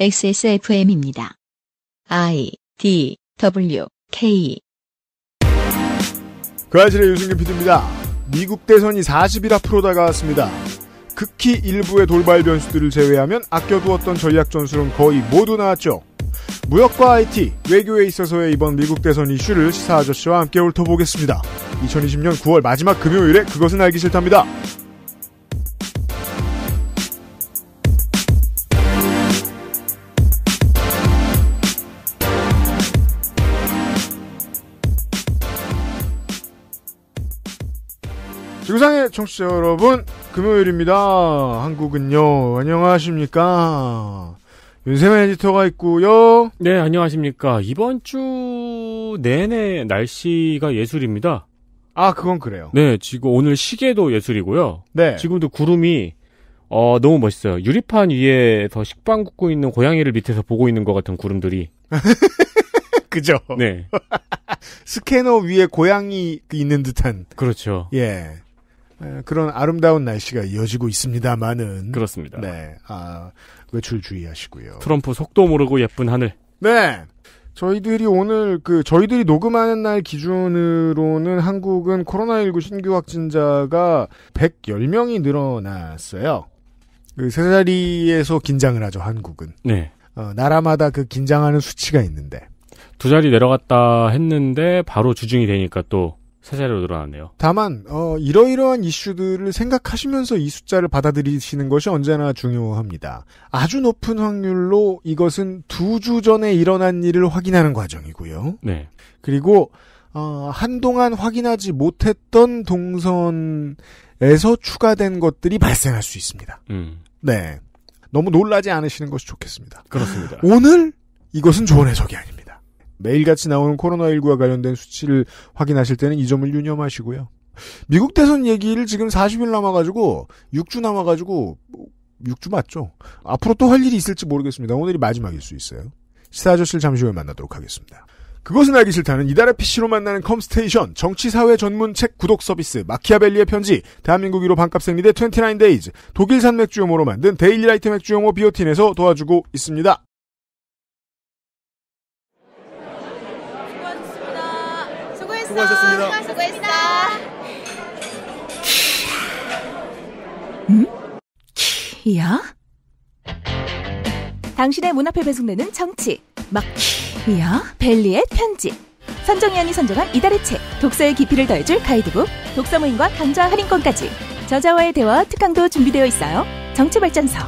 XSFM입니다. I D W K 그아실의 유승균 PD입니다. 미국 대선이 40일 앞으로 다가왔습니다. 극히 일부의 돌발 변수들을 제외하면 아껴두었던 전략 전술은 거의 모두 나왔죠. 무역과 IT, 외교에 있어서의 이번 미국 대선 이슈를 시사 아저씨와 함께 훑어보겠습니다. 2020년 9월 마지막 금요일에 그것은 알기 싫답니다. 지구상의 청취자 여러분, 금요일입니다. 한국은요, 안녕하십니까. 윤세민 에디터가 있고요. 네, 안녕하십니까. 이번 주 내내 날씨가 예술입니다. 아, 그건 그래요. 네, 지금 오늘 시계도 예술이고요. 네. 지금도 구름이 어, 너무 멋있어요. 유리판 위에서 식빵 굽고 있는 고양이를 밑에서 보고 있는 것 같은 구름들이. 그죠? 네. 스캐너 위에 고양이 있는 듯한. 그렇죠. 예. 예, 그런 아름다운 날씨가 이어지고 있습니다만은 그렇습니다. 네, 아, 외출 주의하시고요. 트럼프 속도 모르고 예쁜 하늘. 네. 저희들이 오늘 그 저희들이 녹음하는 날 기준으로는 한국은 코로나19 신규 확진자가 110명이 늘어났어요. 그세 자리에서 긴장을 하죠 한국은. 네. 어, 나라마다 그 긴장하는 수치가 있는데 두 자리 내려갔다 했는데 바로 주중이 되니까 또세 자리로 늘어났네요. 다만 어, 이러이러한 이슈들을 생각하시면서 이 숫자를 받아들이시는 것이 언제나 중요합니다. 아주 높은 확률로 이것은 두 주 전에 일어난 일을 확인하는 과정이고요. 네. 그리고 어, 한동안 확인하지 못했던 동선에서 추가된 것들이 발생할 수 있습니다. 음. 네. 너무 놀라지 않으시는 것이 좋겠습니다. 그렇습니다. 오늘 이것은 조언 해석이 아닙니다. 매일같이 나오는 코로나19와 관련된 수치를 확인하실 때는 이 점을 유념하시고요. 미국 대선 얘기를 지금 40일 남아가지고 6주 남아가지고 6주 맞죠? 앞으로 또 할 일이 있을지 모르겠습니다. 오늘이 마지막일 수 있어요. 시사 저실 잠시 후에 만나도록 하겠습니다. 그것은 알기 싫다는 이달의 PC로 만나는 컴스테이션, 정치사회 전문 책 구독 서비스, 마키아벨리의 편지, 대한민국 1로 반값 생리대 29데이즈, 독일산 맥주용으로 만든 데일리라이트 맥주용호 비오틴에서 도와주고 있습니다. 수고하셨습니다. 수고했어. 키야? 당신의 문 앞에 배송되는 정치 막 키야 벨리의 편지 선정위원이 선정한 이달의 책 독서의 깊이를 더해줄 가이드북 독서 모임과 강좌 할인권까지 저자와의 대화 특강도 준비되어 있어요. 정치 발전서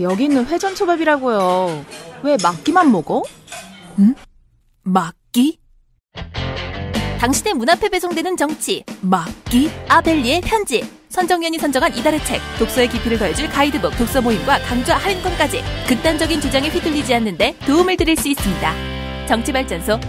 여기 있는 회전 초밥이라고요. 왜 막기만 먹어? 응? 막 막기 당신의 문 앞에 배송되는 정치 막기 아벨리의 편지 선정연이 선정한 이달의 책 독서의 깊이를 더해줄 가이드북 독서 모임과 강좌 할인권까지 극단적인 주장에 휘둘리지 않는데 도움을 드릴 수 있습니다 정치발전소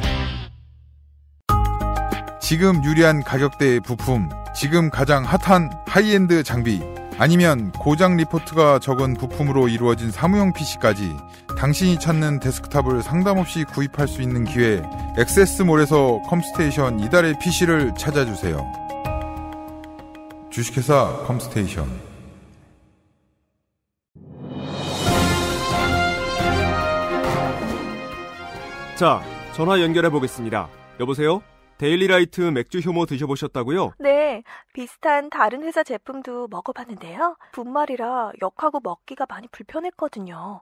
지금 유리한 가격대의 부품 지금 가장 핫한 하이엔드 장비 아니면 고장 리포트가 적은 부품으로 이루어진 사무용 PC까지 당신이 찾는 데스크탑을 상담 없이 구입할 수 있는 기회 엑세스몰에서 컴스테이션 이달의 PC를 찾아주세요. 주식회사 컴스테이션 자, 전화 연결해 보겠습니다. 여보세요? 데일리라이트 맥주 효모 드셔보셨다고요? 네, 비슷한 다른 회사 제품도 먹어봤는데요. 분말이라 역하고 먹기가 많이 불편했거든요.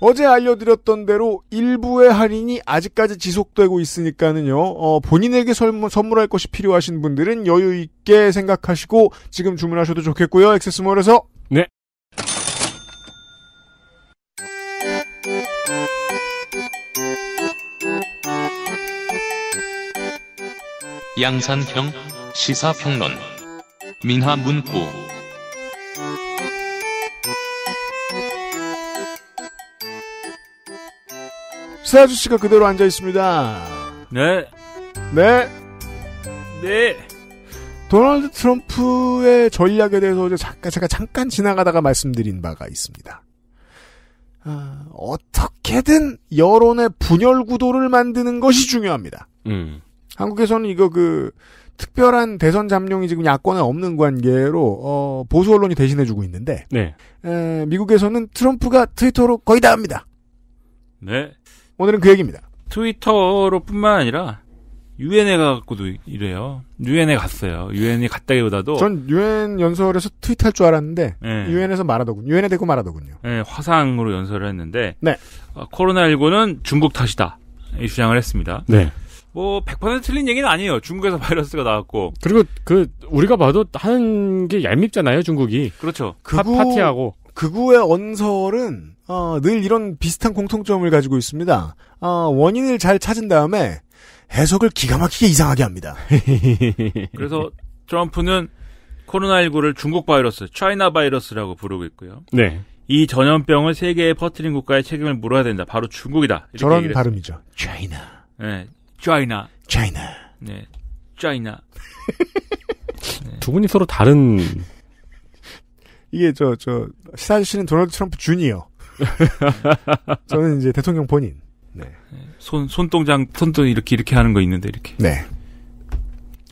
어제 알려드렸던 대로 일부의 할인이 아직까지 지속되고 있으니까는요. 어, 본인에게 선물, 선물할 것이 필요하신 분들은 여유 있게 생각하시고 지금 주문하셔도 좋겠고요. 액세스몰에서 네. 양산형 시사평론 민화문구 세아주 씨가 그대로 앉아 있습니다. 네. 네. 네. 도널드 트럼프의 전략에 대해서 이제 잠깐 제가 잠깐 지나가다가 말씀드린 바가 있습니다. 아, 어떻게든 여론의 분열 구도를 만드는 것이 중요합니다. 음. 한국에서는 이거 그 특별한 대선 잠룡이 지금 야권에 없는 관계로 어, 보수 언론이 대신해주고 있는데 네. 에, 미국에서는 트럼프가 트위터로 거의 다 합니다. 네. 오늘은 그 얘기입니다. 트위터로뿐만 아니라 유엔에 가갖고도 이래요. 유엔에 갔어요. 유엔이 갔다기보다도 전 유엔 연설에서 트위터할 줄 알았는데 예. 유엔에서 네. 말하더군요. 유엔에 대고 말하더군요. 네, 화상으로 연설을 했는데 네. 어, 아, 코로나19는 중국 탓이다 이 주장을 했습니다. 네. 뭐100% 틀린 얘기는 아니에요. 중국에서 바이러스가 나왔고 그리고 그 우리가 봐도 하는 게 얄밉잖아요, 중국이. 그렇죠. 그 파티하고 그구의 언설은 어, 늘 이런 비슷한 공통점을 가지고 있습니다. 어, 원인을 잘 찾은 다음에 해석을 기가 막히게 이상하게 합니다. 그래서 트럼프는 코로나19를 중국 바이러스, 차이나 바이러스라고 부르고 있고요. 네. 이 전염병을 세계에 퍼뜨린 국가의 책임을 물어야 된다. 바로 중국이다. 저런 발음이죠. 차이나. 네. 차이나. 차이나. 네. 차이나. 두 분이 서로 다른 이게 저 저 시사주시는 도널드 트럼프 주니어. 저는 이제 대통령 본인. 네. 손 손동장 톤도 이렇게 이렇게 하는 거 있는데 이렇게. 네.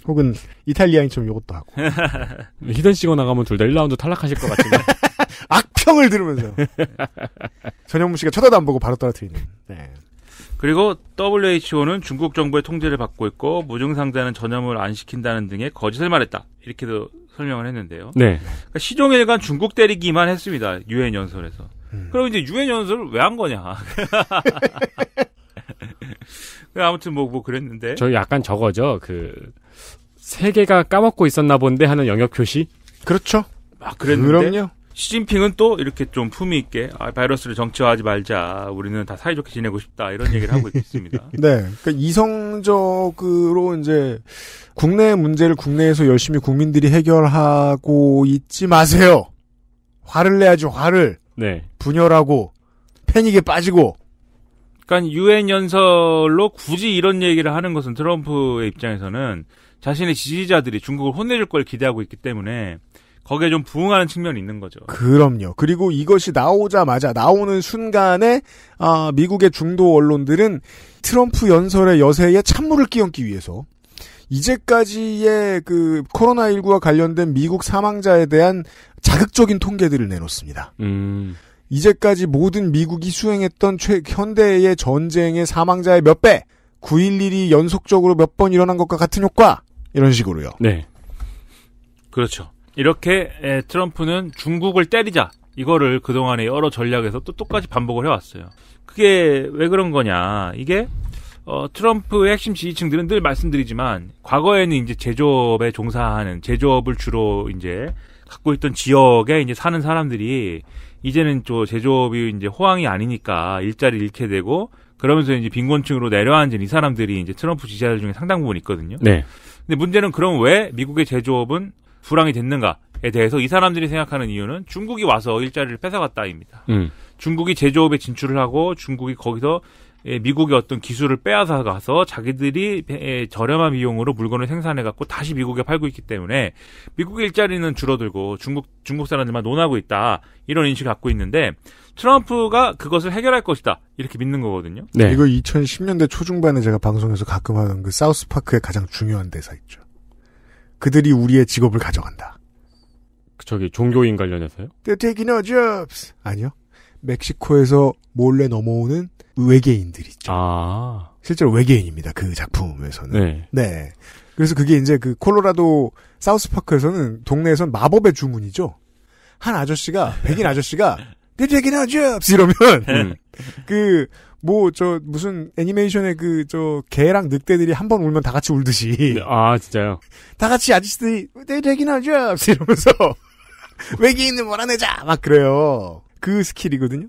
혹은 이탈리아인처럼 요것도 하고. 히든 씨가 나가면 둘 다 1라운드 탈락하실 것 같은데. 악평을 들으면서. 전현무 씨가 쳐다도 안 보고 바로 떨어뜨리는. 네. 그리고 WHO는 중국 정부의 통제를 받고 있고 무증상자는 전염을 안 시킨다는 등의 거짓을 말했다. 이렇게도 설명을 했는데요. 네. 그러니까 시종일관 중국 때리기만 했습니다. 유엔 연설에서. 음. 그럼 이제 유엔 연설 왜한 거냐. 그 아무튼 뭐, 뭐 그랬는데. 저 약간 저거죠. 그, 세계가 까먹고 있었나 본데 하는 영역 표시? 그렇죠. 막 아, 그랬는데. 그럼요. 시진핑은 또 이렇게 좀 품위 있게 아, 바이러스를 정치화하지 말자. 우리는 다 사이좋게 지내고 싶다. 이런 얘기를 하고 있습니다. 네. 그러니까 이성적으로 이제 국내 문제를 국내에서 열심히 국민들이 해결하고 있지 마세요. 화를 내야죠 화를. 네. 분열하고 패닉에 빠지고 그러니까 유엔 연설로 굳이 이런 얘기를 하는 것은 트럼프의 입장에서는 자신의 지지자들이 중국을 혼내줄 걸 기대하고 있기 때문에 거기에 좀 부응하는 측면이 있는 거죠. 그럼요. 그리고 이것이 나오자마자 나오는 순간에 아, 미국의 중도 언론들은 트럼프 연설의 여세에 찬물을 끼얹기 위해서 이제까지의 그 코로나19와 관련된 미국 사망자에 대한 자극적인 통계들을 내놓습니다. 음. 이제까지 모든 미국이 수행했던 최, 현대의 전쟁의 사망자의 몇 배, 9.11이 연속적으로 몇 번 일어난 것과 같은 효과, 이런 식으로요. 네. 그렇죠. 이렇게 에, 트럼프는 중국을 때리자. 이거를 그동안의 여러 전략에서 또 똑같이 반복을 해왔어요. 그게 왜 그런 거냐. 이게 어, 트럼프의 핵심 지지층들은 늘 말씀드리지만 과거에는 이제 제조업에 종사하는 제조업을 주로 이제 갖고 있던 지역에 이제 사는 사람들이 이제는 또 제조업이 이제 호황이 아니니까 일자리 를 잃게 되고 그러면서 이제 빈곤층으로 내려앉은 이 사람들이 이제 트럼프 지지자들 중에 상당 부분 있거든요. 네. 근데 문제는 그럼 왜 미국의 제조업은 불황이 됐는가에 대해서 이 사람들이 생각하는 이유는 중국이 와서 일자리를 뺏어갔다입니다. 음. 중국이 제조업에 진출을 하고 중국이 거기서 예, 미국의 어떤 기술을 빼앗아 가서 자기들이 예, 저렴한 비용으로 물건을 생산해 갖고 다시 미국에 팔고 있기 때문에 미국 일자리는 줄어들고 중국 중국 사람들만 논하고 있다 이런 인식을 갖고 있는데 트럼프가 그것을 해결할 것이다 이렇게 믿는 거거든요. 네. 이거 2010년대 초중반에 제가 방송에서 가끔 하는 그 사우스 파크의 가장 중요한 대사 있죠. 그들이 우리의 직업을 가져간다. 저기 종교인 관련해서요? t h e taking our jobs. 아니요. 멕시코에서 몰래 넘어오는 외계인들 있죠. 아. 실제로 외계인입니다. 그 작품에서는. 네. 네. 그래서 그게 이제 그 콜로라도 사우스파크에서는 동네에선 마법의 주문이죠. 한 아저씨가 백인 아저씨가 되긴 하죠. 이러면 음. 그뭐 저 무슨 애니메이션에그 저 개랑 늑대들이 한 번 울면 다 같이 울듯이 네. 아 진짜요. 다 같이 아저씨들이 되긴 하죠. 이러면서 외계인을 몰아내자 막 그래요. 그 스킬이거든요.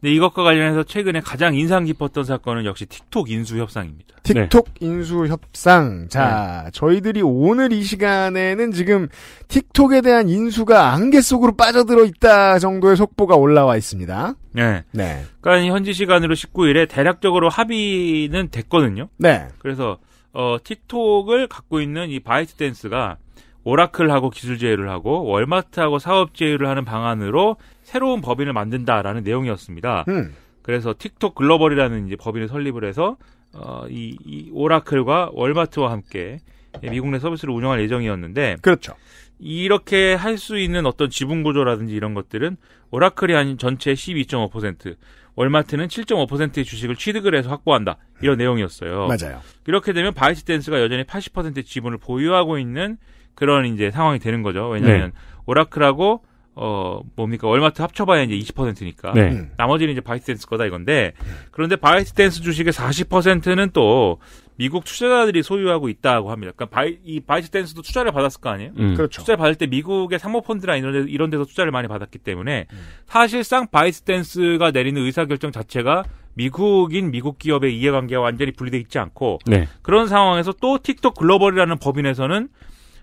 네, 이것과 관련해서 최근에 가장 인상 깊었던 사건은 역시 틱톡 인수 협상입니다. 네. 틱톡 네. 인수 협상. 자, 네. 저희들이 오늘 이 시간에는 지금 틱톡에 대한 인수가 안개 속으로 빠져들어 있다 정도의 속보가 올라와 있습니다. 네. 네. 그러니까 현지 시간으로 19일에 대략적으로 합의는 됐거든요. 네. 그래서 어, 틱톡을 갖고 있는 이 바이트댄스가 오라클하고 기술 제휴를 하고 월마트하고 사업 제휴를 하는 방안으로 새로운 법인을 만든다라는 내용이었습니다. 음. 그래서 틱톡 글로벌이라는 이제 법인을 설립을 해서 어, 이, 이 오라클과 월마트와 함께 미국 내 서비스를 운영할 예정이었는데 그렇죠. 이렇게 할 수 있는 어떤 지분 구조라든지 이런 것들은 오라클이 한 전체 12.5%, 월마트는 7.5%의 주식을 취득을 해서 확보한다. 이런 음. 내용이었어요. 맞아요. 이렇게 되면 바이스댄스가 여전히 80%의 지분을 보유하고 있는 그런 이제 상황이 되는 거죠. 왜냐하면 네. 오라클하고 어, 뭡니까, 월마트 합쳐봐야 이제 20%니까. 네. 음. 나머지는 이제 바이스댄스 거다 이건데, 그런데 바이스댄스 주식의 40%는 또 미국 투자자들이 소유하고 있다고 합니다. 그러니까 바이, 이 바이스댄스도 투자를 받았을 거 아니에요? 음. 그렇죠. 투자를 받을 때 미국의 사모펀드나 이런, 데, 이런 데서 투자를 많이 받았기 때문에, 음. 사실상 바이스댄스가 내리는 의사결정 자체가 미국인 미국 기업의 이해관계와 완전히 분리돼 있지 않고, 네. 그런 상황에서 또 틱톡 글로벌이라는 법인에서는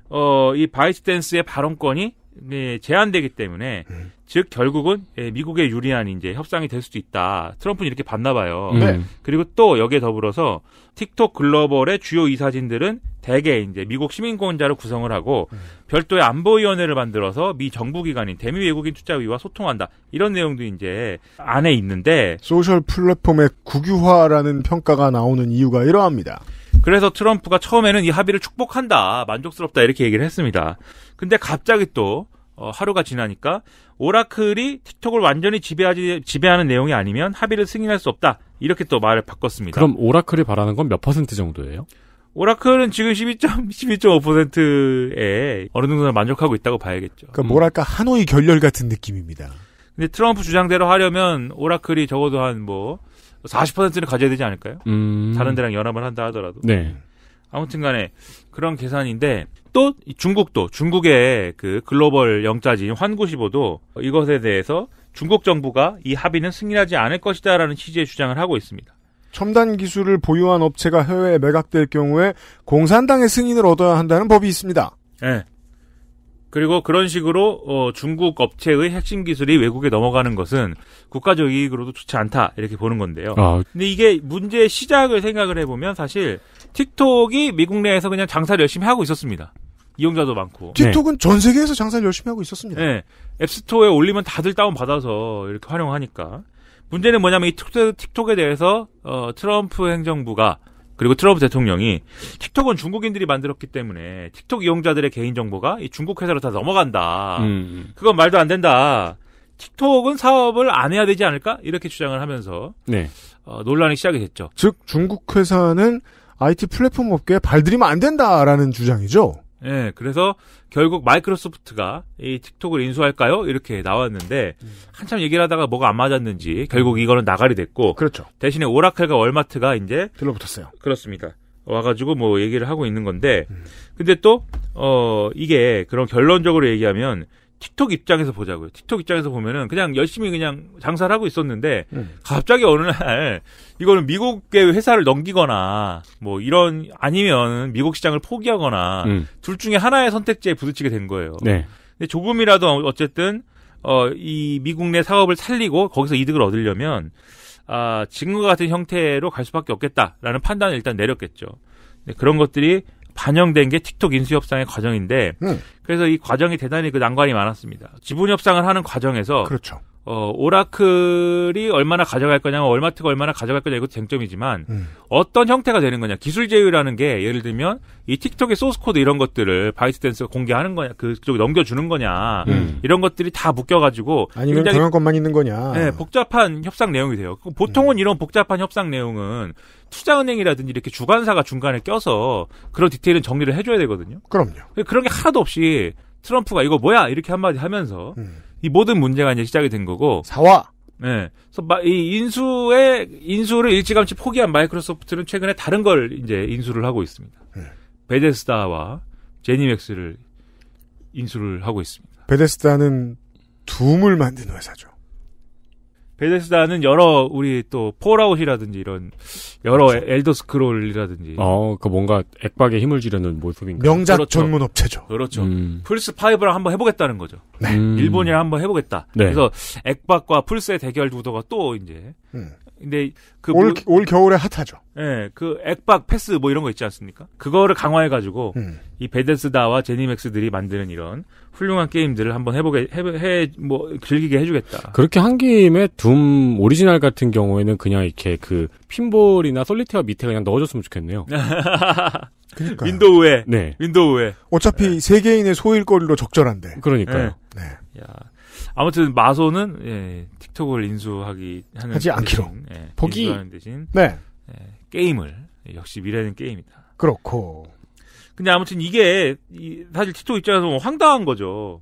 어, 이 바이스댄스의 발언권이 네, 제한되기 때문에 음. 즉 결국은 예, 미국에 유리한 이제 협상이 될 수도 있다. 트럼프는 이렇게 봤나 봐요. 음. 네. 그리고 또 여기에 더불어서 틱톡 글로벌의 주요 이사진들은 대개 이제 미국 시민권자를 구성을 하고 음. 별도의 안보위원회를 만들어서 미 정부 기관인 대미 외국인 투자위와 소통한다 이런 내용도 이제 안에 있는데 소셜 플랫폼의 국유화라는 평가가 나오는 이유가 이러합니다. 그래서 트럼프가 처음에는 이 합의를 축복한다, 만족스럽다 이렇게 얘기를 했습니다. 근데 갑자기 또 어, 하루가 지나니까 오라클이 틱톡을 완전히 지배하지 지배하는 내용이 아니면 합의를 승인할 수 없다 이렇게 또 말을 바꿨습니다. 그럼 오라클이 바라는 건 몇 퍼센트 정도예요? 오라클은 지금 12.12.5%에 어느 정도는 만족하고 있다고 봐야겠죠. 그러니까 뭐랄까 하노이 결렬 같은 느낌입니다. 근데 트럼프 주장대로 하려면 오라클이 적어도 한뭐 40%는 가져야 되지 않을까요? 음. 다른 데랑 연합을 한다 하더라도. 네. 아무튼간에 그런 계산인데 또 중국도 중국의 그 글로벌 영자지 환구시보도 이것에 대해서 중국 정부가 이 합의는 승인하지 않을 것이다라는 취지의 주장을 하고 있습니다. 첨단 기술을 보유한 업체가 해외에 매각될 경우에 공산당의 승인을 얻어야 한다는 법이 있습니다. 네. 그리고 그런 식으로 어, 중국 업체의 핵심 기술이 외국에 넘어가는 것은 국가적 이익으로도 좋지 않다 이렇게 보는 건데요. 아. 근데 이게 문제의 시작을 생각을 해보면 사실 틱톡이 미국 내에서 그냥 장사를 열심히 하고 있었습니다. 이용자도 많고. 네. 틱톡은 네. 전 세계에서 장사를 열심히 하고 있었습니다. 네. 앱스토어에 올리면 다들 다운받아서 이렇게 활용하니까. 문제는 뭐냐면 이 틱톡, 에 대해서 어, 트럼프 행정부가 그리고 트럼프 대통령이 틱톡은 중국인들이 만들었기 때문에 틱톡 이용자들의 개인 정보가 이 중국 회사로 다 넘어간다. 음, 음. 그건 말도 안 된다. 틱톡은 사업을 안 해야 되지 않을까 이렇게 주장을 하면서 네. 어, 논란이 시작이 됐죠. 즉 중국 회사는 IT 플랫폼 업계에 발들이면 안 된다라는 주장이죠. 예, 그래서 결국 마이크로소프트가 이 틱톡을 인수할까요? 이렇게 나왔는데 음. 한참 얘기를 하다가 뭐가 안 맞았는지 결국 이거는 나가리 됐고 그렇죠. 대신에 오라클과 월마트가 이제 들러붙었어요. 그렇습니다. 와가지고 뭐 얘기를 하고 있는 건데 음. 근데 또 어 이게 그런 결론적으로 얘기하면 틱톡 입장에서 보자고요. 틱톡 입장에서 보면은 그냥 열심히 그냥 장사를 하고 있었는데 음. 갑자기 어느 날 이거는 미국의 회사를 넘기거나 뭐 이런 아니면 미국 시장을 포기하거나 음. 둘 중에 하나의 선택지에 부딪히게 된 거예요. 네. 근데 조금이라도 어쨌든 어 이 미국 내 사업을 살리고 거기서 이득을 얻으려면 아 지금과 같은 형태로 갈 수밖에 없겠다라는 판단을 일단 내렸겠죠. 그런 것들이 반영된 게 틱톡 인수 협상의 과정인데 음. 그래서 이 과정이 대단히 그 난관이 많았습니다. 지분 협상을 하는 과정에서 그렇죠. 어, 오라클이 얼마나 가져갈 거냐, 얼마트가 얼마나 가져갈 거냐, 이것도 쟁점이지만, 음. 어떤 형태가 되는 거냐. 기술 제휴라는 게, 예를 들면, 이 틱톡의 소스코드 이런 것들을 바이트댄스가 공개하는 거냐, 그쪽에 넘겨주는 거냐, 음. 이런 것들이 다 묶여가지고. 아니면 경영권만 있는 거냐. 네, 복잡한 협상 내용이 돼요. 보통은 음. 이런 복잡한 협상 내용은 투자은행이라든지 이렇게 주관사가 중간에 껴서 그런 디테일은 정리를 해줘야 되거든요. 그럼요. 그런 게 하나도 없이 트럼프가 이거 뭐야 이렇게 한마디 하면서 음. 이 모든 문제가 이제 시작이 된 거고 사와. 네. 그래서 이 인수의 인수를 일찌감치 포기한 마이크로소프트는 최근에 다른 걸 이제 인수를 하고 있습니다. 음. 베데스다와 제니맥스를 인수를 하고 있습니다. 베데스다는 둠을 만든 회사죠. 베데스다는 여러 우리 또 폴아웃이라든지 이런 여러 그렇죠. 엘더 스크롤이라든지 어, 그 뭔가 액박에 힘을 주려는 모습인가 명작 그렇죠. 전문 업체죠. 그렇죠. 음. 플스 5랑 한번 해보겠다는 거죠. 네. 음. 일본이랑 한번 해보겠다. 네. 그래서 액박과 플스의 대결 구도가 또 이제 음. 근데 그올 뭐, 올 겨울에 핫하죠. 예, 네, 그 액박 패스 뭐 이런 거 있지 않습니까? 그거를 강화해 가지고 음. 이 베데스다와 제니맥스들이 만드는 이런 훌륭한 게임들을 한번 해보게 해 뭐 즐기게 해주겠다. 그렇게 한게임에둠 오리지널 같은 경우에는 그냥 이렇게 그 핀볼이나 솔리테어 밑에 그냥 넣어줬으면 좋겠네요. 그러니까 윈도우에 네 윈도우에 어차피 네. 세개인의 소일거리로 적절한데. 그러니까요. 네. 네. 야 아무튼 마소는 예, 틱톡을 인수하기 하는 하지 않기로 예, 보기 인수하는 대신 네. 예, 게임을 역시 미래는 게임이다. 그렇고. 근데 아무튼 이게 이, 사실 틱톡 입장에서 뭐 황당한 거죠.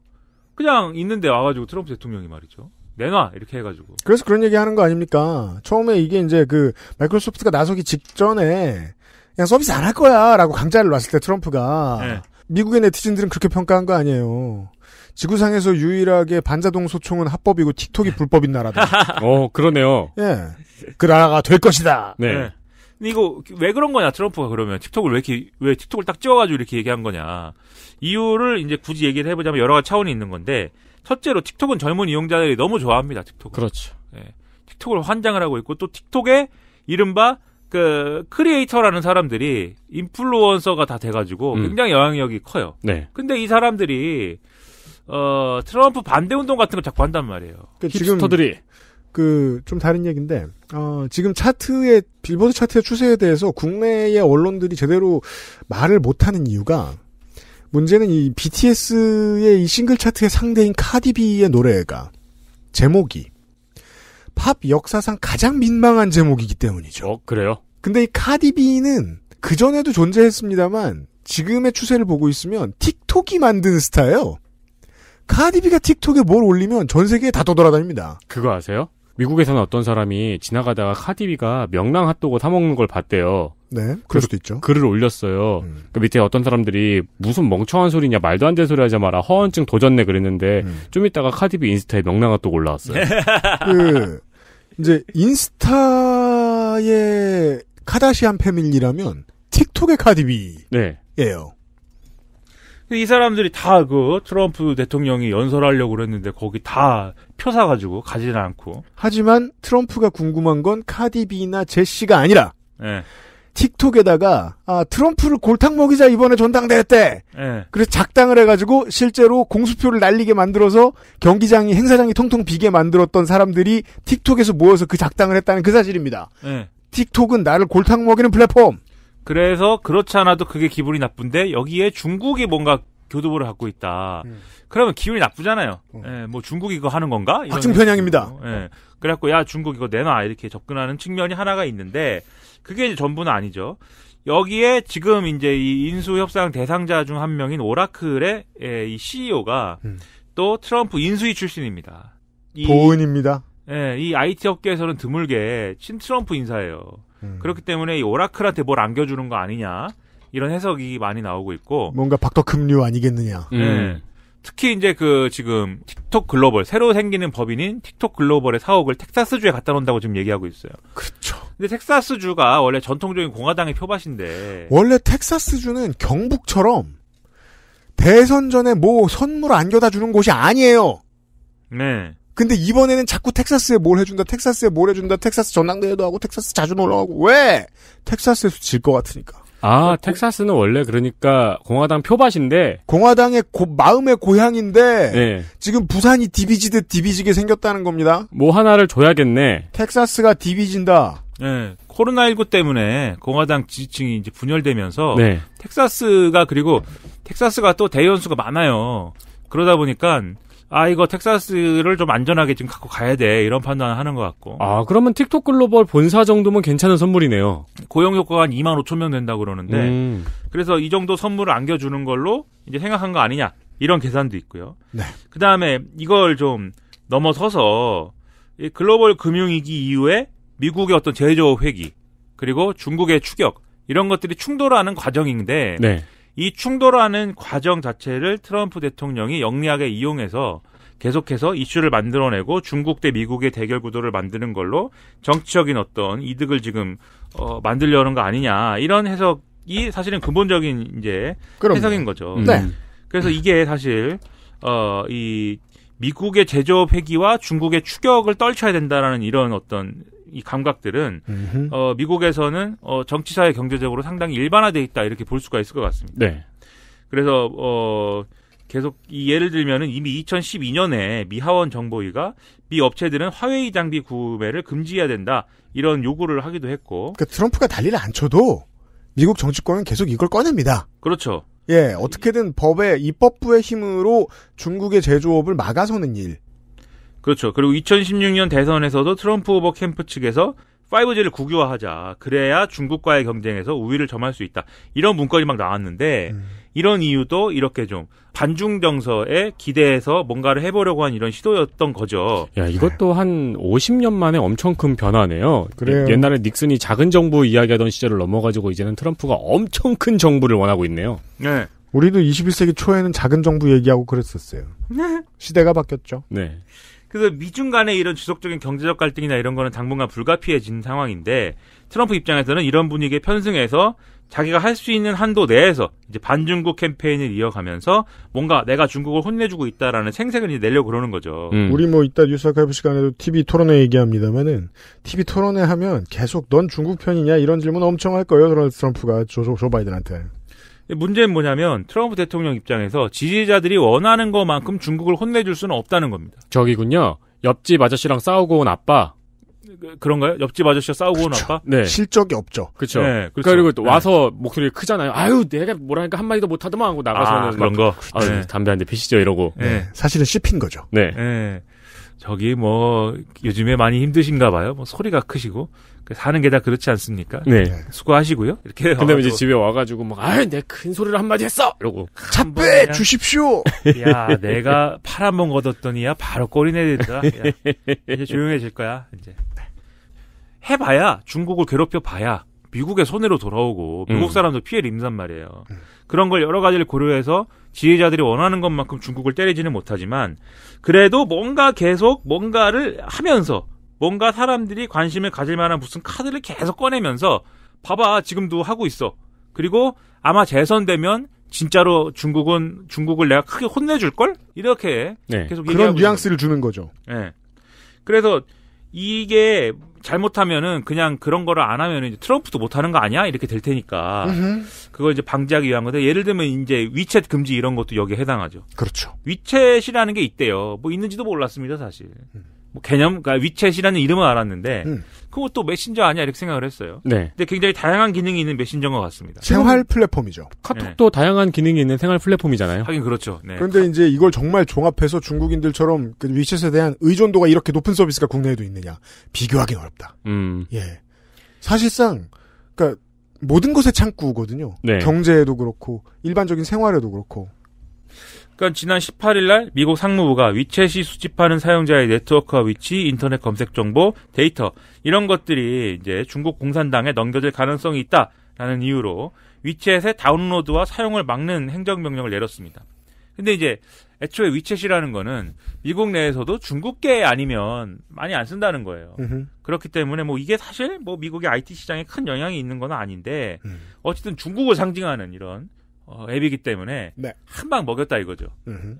그냥 있는데 와가지고 트럼프 대통령이 말이죠. 내놔 이렇게 해가지고. 그래서 그런 얘기 하는 거 아닙니까? 처음에 이게 이제 그 마이크로소프트가 나서기 직전에 그냥 서비스 안 할 거야라고 강자를 놨을 때 트럼프가 네. 미국의 네티즌들은 그렇게 평가한 거 아니에요. 지구상에서 유일하게 반자동 소총은 합법이고 틱톡이 불법인 나라다. 어, 그러네요. 예. 그 나라가 될 것이다. 네. 네. 근데 이거 왜 그런 거냐 트럼프가 그러면 틱톡을 왜 이렇게 왜 틱톡을 딱 찍어가지고 이렇게 얘기한 거냐 이유를 이제 굳이 얘기를 해보자면 여러 가지 차원이 있는 건데 첫째로 틱톡은 젊은 이용자들이 너무 좋아합니다 틱톡 그렇죠 예. 틱톡을 환장을 하고 있고 또 틱톡에 이른바 그 크리에이터라는 사람들이 인플루언서가 다 돼가지고 음. 굉장히 영향력이 커요. 네. 근데 이 사람들이 어, 트럼프 반대 운동 같은 걸 자꾸 한단 말이에요. 그러스터들이그 좀 다른 얘기인데 어, 지금 차트의 빌보드 차트의 추세에 대해서 국내의 언론들이 제대로 말을 못하는 이유가 문제는 이 BTS의 이 싱글 차트의 상대인 카디비의 노래가 제목이 팝 역사상 가장 민망한 제목이기 때문이죠. 어, 그래요? 근데 이 카디비는 그전에도 존재했습니다만 지금의 추세를 보고 있으면 틱톡이 만든 스타예요. 카디비가 틱톡에 뭘 올리면 전 세계에 다 떠돌아다닙니다. 그거 아세요? 미국에서는 어떤 사람이 지나가다가 카디비가 명랑 핫도그 사 먹는 걸 봤대요. 네, 그럴 글, 수도 있죠. 글을 올렸어요. 음. 그 밑에 어떤 사람들이 무슨 멍청한 소리냐, 말도 안 되는 소리 하지 마라, 허언증 도전네 그랬는데 음. 좀 이따가 카디비 인스타에 명랑 핫도그 올라왔어요. 그 이제 인스타의 카다시안 패밀리라면 틱톡의 카디비예요. 네. 그 이 사람들이 다 그 트럼프 대통령이 연설하려고 그랬는데 거기 다표 사가지고 가지는 않고. 하지만 트럼프가 궁금한 건 카디비나 제시가 아니라. 네. 틱톡에다가 아 트럼프를 골탕 먹이자 이번에 전당대회 때 네. 그래서 작당을 해가지고 실제로 공수표를 날리게 만들어서 경기장이 행사장이 통통 비게 만들었던 사람들이 틱톡에서 모여서 그 작당을 했다는 그 사실입니다. 네. 틱톡은 나를 골탕 먹이는 플랫폼. 그래서 그렇지 않아도 그게 기분이 나쁜데 여기에 중국이 뭔가 교두보를 갖고 있다. 음. 그러면 기분이 나쁘잖아요. 음. 예, 뭐 중국 이거 하는 건가? 박중편향입니다. 예. 그래갖고 야 중국 이거 내놔 이렇게 접근하는 측면이 하나가 있는데 그게 전부는 아니죠. 여기에 지금 이제 이 인수 협상 대상자 중 한 명인 오라클의 예, 이 CEO가 음. 또 트럼프 인수위 출신입니다. 이, 보은입니다. 예, 이 IT 업계에서는 드물게 친 트럼프 인사예요. 음. 그렇기 때문에 이 오라클한테 뭘 안겨주는 거 아니냐 이런 해석이 많이 나오고 있고 뭔가 박덕금류 아니겠느냐. 네. 음. 특히 이제 그 지금 틱톡 글로벌 새로 생기는 법인인 틱톡 글로벌의 사옥을 텍사스주에 갖다 놓는다고 지금 얘기하고 있어요. 그렇죠. 근데 텍사스주가 원래 전통적인 공화당의 표밭인데 원래 텍사스주는 경북처럼 대선 전에 뭐 선물 안겨다 주는 곳이 아니에요. 네. 근데 이번에는 자꾸 텍사스에 뭘 해준다, 텍사스에 뭘 해준다, 텍사스 전당대회도 하고, 텍사스 자주 놀러가고, 왜? 텍사스에서 질 것 같으니까. 아, 텍사스는 원래 그러니까 공화당 표밭인데 공화당의 고, 마음의 고향인데 네. 지금 부산이 디비지듯 디비지게 생겼다는 겁니다. 뭐 하나를 줘야겠네. 텍사스가 디비진다. 네, 코로나19 때문에 공화당 지지층이 이제 분열되면서 네. 텍사스가 그리고 텍사스가 또 대의원수가 많아요. 그러다 보니까 아 이거 텍사스를 좀 안전하게 지금 갖고 가야 돼 이런 판단을 하는 것 같고 아 그러면 틱톡 글로벌 본사 정도면 괜찮은 선물이네요 고용 효과가 한 2만 5천 명 된다 그러는데 음. 그래서 이 정도 선물을 안겨주는 걸로 이제 생각한 거 아니냐 이런 계산도 있고요 네. 그 다음에 이걸 좀 넘어서서 글로벌 금융위기 이후에 미국의 어떤 제조 회기 그리고 중국의 추격 이런 것들이 충돌하는 과정인데 네. 이 충돌하는 과정 자체를 트럼프 대통령이 영리하게 이용해서 계속해서 이슈를 만들어내고 중국 대 미국의 대결 구도를 만드는 걸로 정치적인 어떤 이득을 지금 어, 만들려는 거 아니냐 이런 해석이 사실은 근본적인 이제 그럼요. 해석인 거죠. 음. 네. 그래서 이게 사실 어, 이 미국의 제조업 회기와 중국의 추격을 떨쳐야 된다라는 이런 어떤 이 감각들은 어, 미국에서는 어, 정치 사회 경제적으로 상당히 일반화돼 있다 이렇게 볼 수가 있을 것 같습니다. 네. 그래서 어 계속 이 예를 들면은 이미 2012년에 미 하원 정보위가 미 업체들은 화웨이 장비 구매를 금지해야 된다 이런 요구를 하기도 했고. 그러니까 트럼프가 달리를 안 쳐도 미국 정치권은 계속 이걸 꺼냅니다. 그렇죠. 예, 어떻게든 법의 입법부의 힘으로 중국의 제조업을 막아서는 일. 그렇죠. 그리고 2016년 대선에서도 트럼프 후보 캠프 측에서 5G를 국유화하자. 그래야 중국과의 경쟁에서 우위를 점할 수 있다. 이런 문건이 막 나왔는데 음. 이런 이유도 이렇게 좀 반중 정서에 기대해서 뭔가를 해보려고 한 이런 시도였던 거죠. 야 이것도 네. 한 50년 만에 엄청 큰 변화네요. 그래요. 옛날에 닉슨이 작은 정부 이야기하던 시절을 넘어가지고 이제는 트럼프가 엄청 큰 정부를 원하고 있네요. 네. 우리도 21세기 초에는 작은 정부 얘기하고 그랬었어요. 시대가 바뀌었죠. 네. 그래서 미중 간의 이런 지속적인 경제적 갈등이나 이런 거는 당분간 불가피해진 상황인데 트럼프 입장에서는 이런 분위기에 편승해서 자기가 할 수 있는 한도 내에서 이제 반중국 캠페인을 이어가면서 뭔가 내가 중국을 혼내주고 있다라는 생색을 내려고 그러는 거죠. 음. 우리 뭐 이따 뉴스아카이브 시간에도 TV 토론회 얘기합니다만은 TV 토론회 하면 계속 넌 중국 편이냐 이런 질문 엄청 할 거예요. 트럼프가 조, 조, 조 바이든한테. 문제는 뭐냐면 트럼프 대통령 입장에서 지지자들이 원하는 것만큼 중국을 혼내줄 수는 없다는 겁니다. 저기군요. 옆집 아저씨랑 싸우고 온 아빠. 그, 런가요 옆집 아저씨와 싸우고 그쵸. 온 아빠? 네. 실적이 없죠. 그렇죠. 네, 그렇죠. 그리고 네. 와서 네. 목소리 크잖아요. 아유, 내가 뭐라니까 한마디도 못하더만 하고 나가서는. 아, 그런 거. 아, 네. 담배 한 대 피시죠, 이러고. 네. 네. 사실은 씹힌 거죠. 네. 네. 저기 뭐, 요즘에 많이 힘드신가 봐요. 뭐 소리가 크시고. 그 사는 게 다 그렇지 않습니까? 네. 네. 수고하시고요. 이렇게. 근데 이제 집에 와가지고 막, 아유, 내큰 소리를 한마디 했어! 이러고. 참빼 주십시오! 야, 내가 팔 한번 걷었더니야, 바로 꼬리 내린다. 이제 조용해질 거야, 이제. 해봐야, 중국을 괴롭혀봐야, 미국의 손해로 돌아오고, 미국 음. 사람도 피해를 입는단 말이에요. 음. 그런 걸 여러 가지를 고려해서 지휘자들이 원하는 것만큼 중국을 때리지는 못하지만, 그래도 뭔가 계속 뭔가를 하면서, 뭔가 사람들이 관심을 가질 만한 무슨 카드를 계속 꺼내면서 봐봐 지금도 하고 있어. 그리고 아마 재선되면 진짜로 중국은 중국을 내가 크게 혼내줄 걸 이렇게 네. 계속 그런 뉘앙스를 주는 거죠. 네. 그래서 이게 잘못하면은 그냥 그런 거를 안 하면은 트럼프도 못 하는 거 아니야? 이렇게 될 테니까. 그걸 이제 방지하기 위한 건데 예를 들면 이제 위챗 금지 이런 것도 여기에 해당하죠. 그렇죠. 위챗이라는 게 있대요. 뭐 있는지도 몰랐습니다, 사실. 음. 뭐 개념, 그러니까 위챗이라는 이름은 알았는데 음. 그것도 메신저 아니야 이렇게 생각을 했어요. 네. 근데 굉장히 다양한 기능이 있는 메신저인 것 같습니다. 생활 플랫폼이죠. 카톡도 네. 다양한 기능이 있는 생활 플랫폼이잖아요. 하긴 그렇죠. 네. 그런데 이제 이걸 정말 종합해서 중국인들처럼 그 위챗에 대한 의존도가 이렇게 높은 서비스가 국내에도 있느냐 비교하기 어렵다. 음. 예. 사실상 그러니까 모든 것의 창구거든요. 네. 경제에도 그렇고 일반적인 생활에도 그렇고 그러니까 지난 18일 날 미국 상무부가 위챗이 수집하는 사용자의 네트워크와 위치, 인터넷 검색 정보, 데이터 이런 것들이 이제 중국 공산당에 넘겨질 가능성이 있다라는 이유로 위챗의 다운로드와 사용을 막는 행정 명령을 내렸습니다. 근데 이제 애초에 위챗이라는 거는 미국 내에서도 중국계 아니면 많이 안 쓴다는 거예요. 으흠. 그렇기 때문에 뭐 이게 사실 뭐 미국의 IT 시장에 큰 영향이 있는 건 아닌데 음. 어쨌든 중국을 상징하는 이런 어, 앱이기 때문에 네. 한방 먹였다 이거죠. 음흠.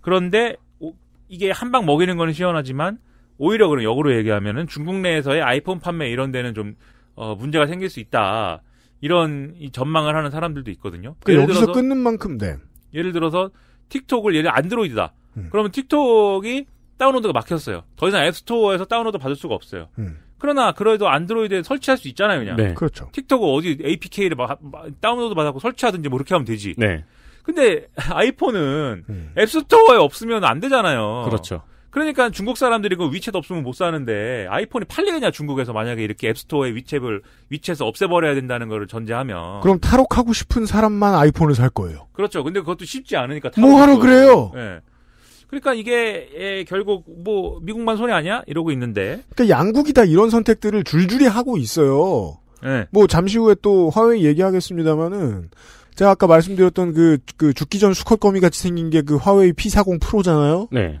그런데 오, 이게 한 방 먹이는 건 시원하지만 오히려 그런 역으로 얘기하면은 중국 내에서의 아이폰 판매 이런 데는 좀 어, 문제가 생길 수 있다. 이런 전망을 하는 사람들도 있거든요. 그러니 예를 여기서 들어서, 끊는 만큼 네. 예를 들어서 틱톡을 예를 안드로이드다. 음. 그러면 틱톡이 다운로드가 막혔어요. 더 이상 앱스토어에서 다운로드 받을 수가 없어요. 음. 그러나 그래도 안드로이드에 설치할 수 있잖아요, 그냥. 네. 그렇죠. 틱톡 어디 APK를 막, 막 다운로드 받아서 설치하든지 뭐 이렇게 하면 되지. 네. 근데 아이폰은 음. 앱스토어에 없으면 안 되잖아요. 그렇죠. 그러니까 중국 사람들이 그 위챗 없으면 못 사는데 아이폰이 팔리느냐 중국에서 만약에 이렇게 앱스토어에 위챗을 위챗에서 없애버려야 된다는 거를 전제하면 그럼 탈옥하고 싶은 사람만 아이폰을 살 거예요. 그렇죠. 근데 그것도 쉽지 않으니까. 뭐 하러 거예요. 그래요? 네. 그러니까 이게 예, 결국 뭐 미국만 손해 아니야 이러고 있는데. 그러니까 양국이 다 이런 선택들을 줄줄이 하고 있어요. 네. 뭐 잠시 후에 또 화웨이 얘기하겠습니다만은 제가 아까 말씀드렸던 그, 그 죽기 전 수컷 거미 같이 생긴 게 그 화웨이 P40 프로잖아요. 네.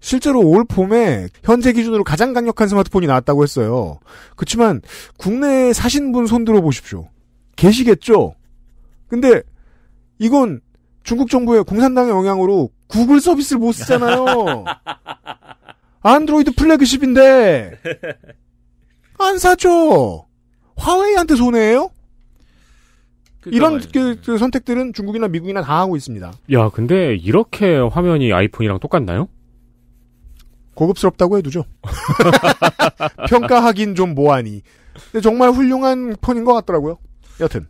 실제로 올 봄에 현재 기준으로 가장 강력한 스마트폰이 나왔다고 했어요. 그렇지만 국내에 사신 분 손들어 보십시오. 계시겠죠. 근데 이건 중국 정부의 공산당의 영향으로 구글 서비스를 못 쓰잖아요. 안드로이드 플래그십인데 안 사죠. 화웨이한테 손해예요? 그러니까 이런 그, 그 선택들은 중국이나 미국이나 다 하고 있습니다. 야, 근데 이렇게 화면이 아이폰이랑 똑같나요? 고급스럽다고 해두죠. 평가하긴 좀 뭐하니. 근데 정말 훌륭한 폰인 것 같더라고요. 여튼.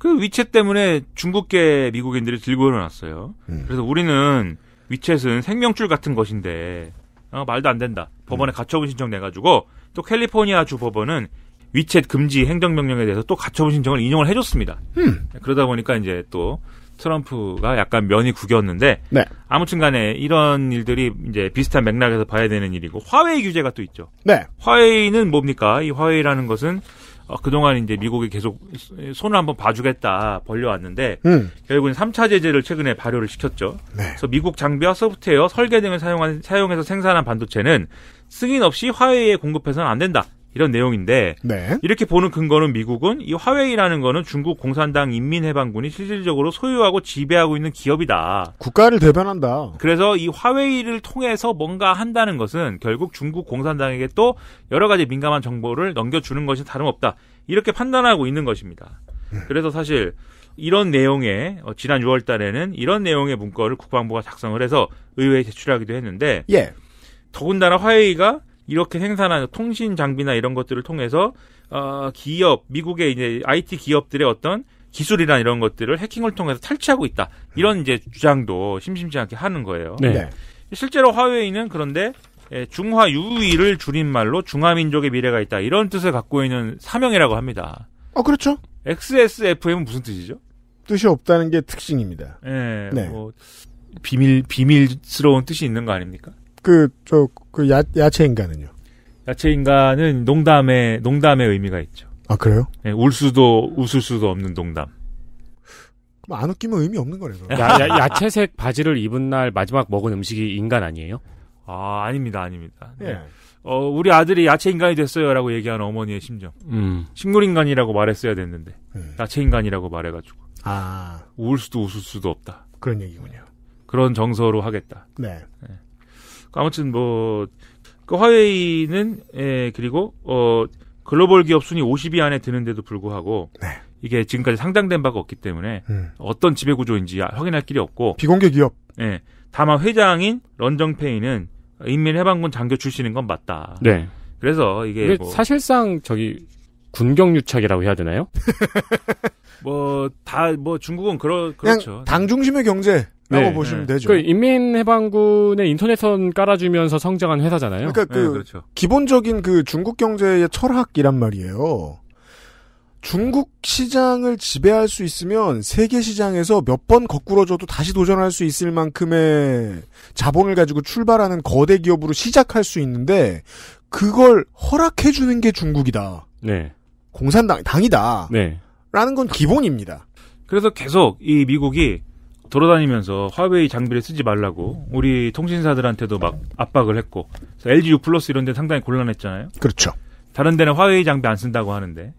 그 위챗 때문에 중국계 미국인들이 들고 일어났어요. 음. 그래서 우리는 위챗은 생명줄 같은 것인데 어, 말도 안 된다. 법원에 음. 가처분 신청 내가지고 또 캘리포니아 주 법원은 위챗 금지 행정명령에 대해서 또 가처분 신청을 인용을 해줬습니다. 음. 그러다 보니까 이제 또 트럼프가 약간 면이 구겼는데 네. 아무튼간에 이런 일들이 이제 비슷한 맥락에서 봐야 되는 일이고 화웨이 규제가 또 있죠. 네. 화웨이는 뭡니까? 이 화웨이라는 것은 어, 그동안 이제 미국이 계속 손을 한번 봐주겠다 벌려왔는데 음. 결국은 3차 제재를 최근에 발효를 시켰죠. 네. 그래서 미국 장비와 소프트웨어, 설계 등을 사용한, 사용해서 생산한 반도체는 승인 없이 화웨이에 공급해서는 안 된다. 이런 내용인데 네. 이렇게 보는 근거는 미국은 이 화웨이라는 거는 중국 공산당 인민해방군이 실질적으로 소유하고 지배하고 있는 기업이다. 국가를 대변한다. 그래서 이 화웨이를 통해서 뭔가 한다는 것은 결국 중국 공산당에게 또 여러 가지 민감한 정보를 넘겨주는 것이 다름없다. 이렇게 판단하고 있는 것입니다. 음. 그래서 사실 이런 내용의 어, 지난 6월 달에는 이런 내용의 문건을 국방부가 작성을 해서 의회에 제출하기도 했는데 예. 더군다나 화웨이가 이렇게 생산하는 통신 장비나 이런 것들을 통해서 어, 기업 미국의 이제 IT 기업들의 어떤 기술이나 이런 것들을 해킹을 통해서 탈취하고 있다 이런 이제 주장도 심심치 않게 하는 거예요. 네. 네. 실제로 화웨이는 그런데 예, 중화 유의를 줄인 말로 중화민족의 미래가 있다 이런 뜻을 갖고 있는 사명이라고 합니다. 아 그렇죠. XSFM은 무슨 뜻이죠? 뜻이 없다는 게 특징입니다. 예, 네. 뭐 비밀 비밀스러운 뜻이 있는 거 아닙니까? 그저 그 야, 야채 인간은요? 야채 인간은 농담의 농담의 의미가 있죠. 아 그래요? 네, 울 수도 웃을 수도 없는 농담. 안 웃기면 의미 없는 거래요. 야, 야, 채색 바지를 입은 날 마지막 먹은 음식이 인간 아니에요? 아 아닙니다, 아닙니다. 네. 네. 어, 우리 아들이 야채 인간이 됐어요라고 얘기하는 어머니의 심정. 음. 식물 인간이라고 말했어야 됐는데 음. 야채 인간이라고 말해가지고. 아. 울 수도 웃을 수도 없다. 그런 얘기군요. 그런 정서로 하겠다. 네. 네. 아무튼 뭐, 그 화웨이는, 예, 그리고, 어, 글로벌 기업 순위 50위 안에 드는데도 불구하고, 네. 이게 지금까지 상장된 바가 없기 때문에, 음. 어떤 지배구조인지 아, 확인할 길이 없고, 비공개 기업. 예. 다만 회장인 런정페이는 인민해방군 장교 출신인 건 맞다. 네. 그래서 이게. 뭐 사실상 저기, 군경유착이라고 해야 되나요? 뭐, 다, 뭐, 중국은 그러, 그렇죠. 당 중심의 경제. 라고 네. 보시면 네. 되죠. 그 인민해방군의 인터넷선 깔아주면서 성장한 회사잖아요. 그러니까 그 네, 그렇죠. 기본적인 그 중국 경제의 철학이란 말이에요. 중국 시장을 지배할 수 있으면 세계 시장에서 몇 번 거꾸러져도 다시 도전할 수 있을 만큼의 자본을 가지고 출발하는 거대 기업으로 시작할 수 있는데 그걸 허락해 주는 게 중국이다. 네. 공산당 당이다. 네. 라는 건 기본입니다. 그래서 계속 이 미국이 돌아다니면서 화웨이 장비를 쓰지 말라고 우리 통신사들한테도 막 압박을 했고 LG U 플러스 이런 데 상당히 곤란했잖아요. 그렇죠. 다른 데는 화웨이 장비 안 쓴다고 하는데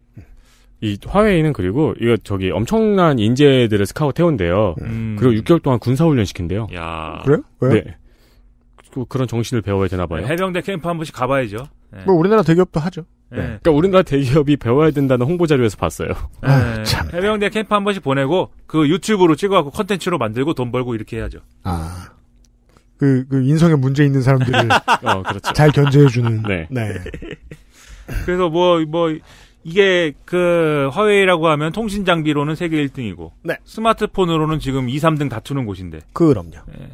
이 화웨이는 그리고 이거 저기 엄청난 인재들을 스카우트 해온대요. 음. 그리고 6개월 동안 군사 훈련 시킨대요. 야 그래? 왜? 네. 그, 그런 정신을 배워야 되나 봐요. 해병대 캠프 한 번씩 가봐야죠. 네. 뭐 우리나라 대기업도 하죠. 네. 네. 그러니까 우리나라 대기업이 배워야 된다는 홍보 자료에서 봤어요. 네. 아, 참. 해병대 캠프 한 번씩 보내고 그 유튜브로 찍어갖고 컨텐츠로 만들고 돈 벌고 이렇게 해야죠. 아. 그, 그 인성에 문제 있는 사람들을 어, 그렇죠. 잘 견제해주는. 네. 네. 그래서 뭐, 뭐, 이게 그 화웨이라고 하면 통신 장비로는 세계 1등이고 네. 스마트폰으로는 지금 2, 3등 다투는 곳인데. 그럼요. 예.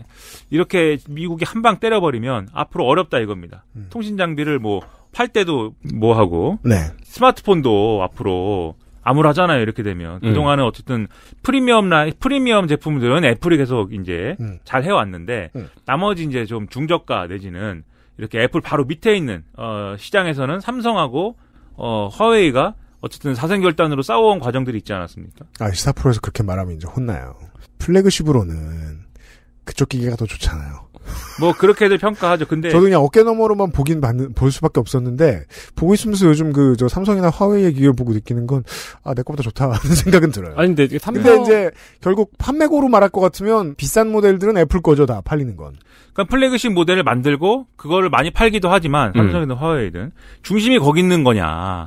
이렇게 미국이 한 방 때려버리면 앞으로 어렵다 이겁니다. 음. 통신 장비를 뭐팔 때도 뭐 하고 네. 스마트폰도 앞으로 암울하잖아요 이렇게 되면 음. 그 동안은 어쨌든 프리미엄 라 프리미엄 제품들은 애플이 계속 이제 음. 잘 해왔는데 음. 나머지 이제 좀 중저가 내지는 이렇게 애플 바로 밑에 있는 어, 시장에서는 삼성하고 어, 화웨이가 어쨌든 사생 결단으로 싸워온 과정들이 있지 않았습니까? 아 시사프로에서 그렇게 말하면 이제 혼나요. 플래그십으로는 그쪽 기계가 더 좋잖아요. 뭐 그렇게들 평가하죠. 근데 저도 그냥 어깨 너머로만 보긴 받는, 볼 수밖에 없었는데 보고 있으면서 요즘 그 저 삼성이나 화웨이의 기계를 보고 느끼는 건 아 내 것보다 좋다 하는 생각은 들어요. 아니 근데 삼성... 근데 이제 결국 판매고로 말할 것 같으면 비싼 모델들은 애플 거죠 다 팔리는 건. 그러니까 플래그십 모델을 만들고 그거를 많이 팔기도 하지만 음. 삼성이든 음. 화웨이든 중심이 거기 있는 거냐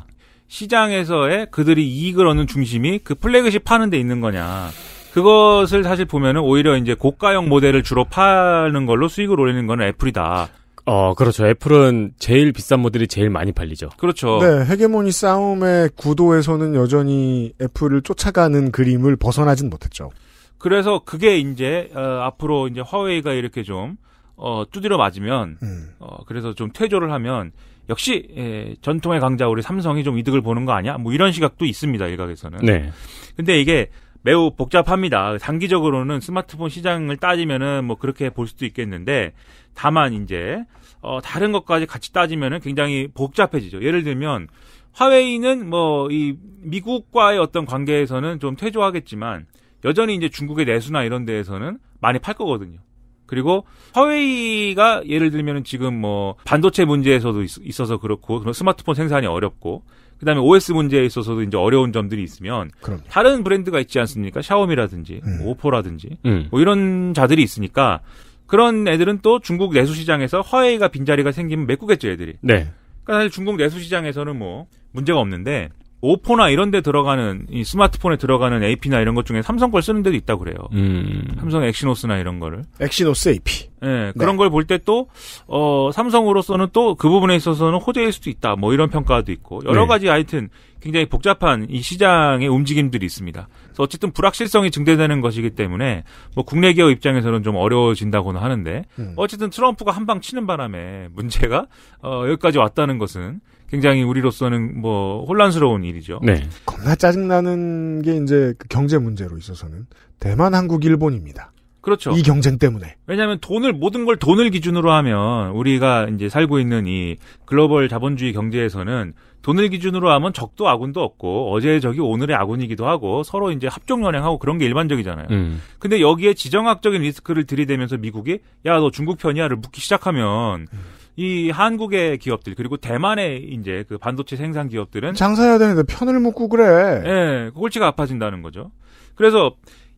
시장에서의 그들이 이익을 얻는 중심이 그 플래그십 파는 데 있는 거냐. 그것을 사실 보면은 오히려 이제 고가형 모델을 주로 파는 걸로 수익을 올리는 건 애플이다. 어, 그렇죠. 애플은 제일 비싼 모델이 제일 많이 팔리죠. 그렇죠. 네, 헤게모니 싸움의 구도에서는 여전히 애플을 쫓아가는 그림을 벗어나진 못했죠. 그래서 그게 이제 어, 앞으로 이제 화웨이가 이렇게 좀 어, 두드려 맞으면 음. 어, 그래서 좀 퇴조를 하면 역시 예, 전통의 강자 우리 삼성이 좀 이득을 보는 거 아니야? 뭐 이런 시각도 있습니다 일각에서는. 네. 근데 이게 매우 복잡합니다. 장기적으로는 스마트폰 시장을 따지면은 뭐 그렇게 볼 수도 있겠는데 다만 이제 어 다른 것까지 같이 따지면은 굉장히 복잡해지죠. 예를 들면 화웨이는 뭐 이 미국과의 어떤 관계에서는 좀 퇴조하겠지만 여전히 이제 중국의 내수나 이런 데에서는 많이 팔 거거든요. 그리고 화웨이가 예를 들면 지금 뭐 반도체 문제에서도 있, 어서 그렇고 스마트폰 생산이 어렵고 그다음에 OS 문제에 있어서도 이제 어려운 점들이 있으면 그럼요. 다른 브랜드가 있지 않습니까? 샤오미라든지 음. 뭐 오포라든지 음. 뭐 이런 자들이 있으니까 그런 애들은 또 중국 내수 시장에서 허웨이가 빈자리가 생기면 메꾸겠죠 애들이. 네. 그러니까 사실 중국 내수 시장에서는 뭐 문제가 없는데 오포나 이런 데 들어가는 이 스마트폰에 들어가는 AP나 이런 것 중에 삼성 걸 쓰는 데도 있다 그래요. 음. 삼성 엑시노스나 이런 거를. 엑시노스 AP. 예, 네. 그런 걸 볼 때또 어, 삼성으로서는 또 그 부분에 있어서는 호재일 수도 있다. 뭐 이런 평가도 있고 여러 네. 가지 하여튼 굉장히 복잡한 이 시장의 움직임들이 있습니다. 그래서 어쨌든 불확실성이 증대되는 것이기 때문에 뭐 국내 기업 입장에서는 좀 어려워진다고는 하는데 음. 어쨌든 트럼프가 한 방 치는 바람에 문제가 어, 여기까지 왔다는 것은 굉장히 우리로서는 뭐 혼란스러운 일이죠. 네. 겁나 짜증나는 게 이제 그 경제 문제로 있어서는 대만, 한국, 일본입니다. 그렇죠. 이 경쟁 때문에. 왜냐하면 돈을 모든 걸 돈을 기준으로 하면 우리가 이제 살고 있는 이 글로벌 자본주의 경제에서는 돈을 기준으로 하면 적도 아군도 없고 어제의 적이 오늘의 아군이기도 하고 서로 이제 합종 연행하고 그런 게 일반적이잖아요. 음. 근데 여기에 지정학적인 리스크를 들이대면서 미국이 야 너 중국 편이야를 묻기 시작하면 음. 이 한국의 기업들 그리고 대만의 이제 그 반도체 생산 기업들은 장사해야 되는데 편을 묻고 그래. 예, 골치가 아파진다는 거죠. 그래서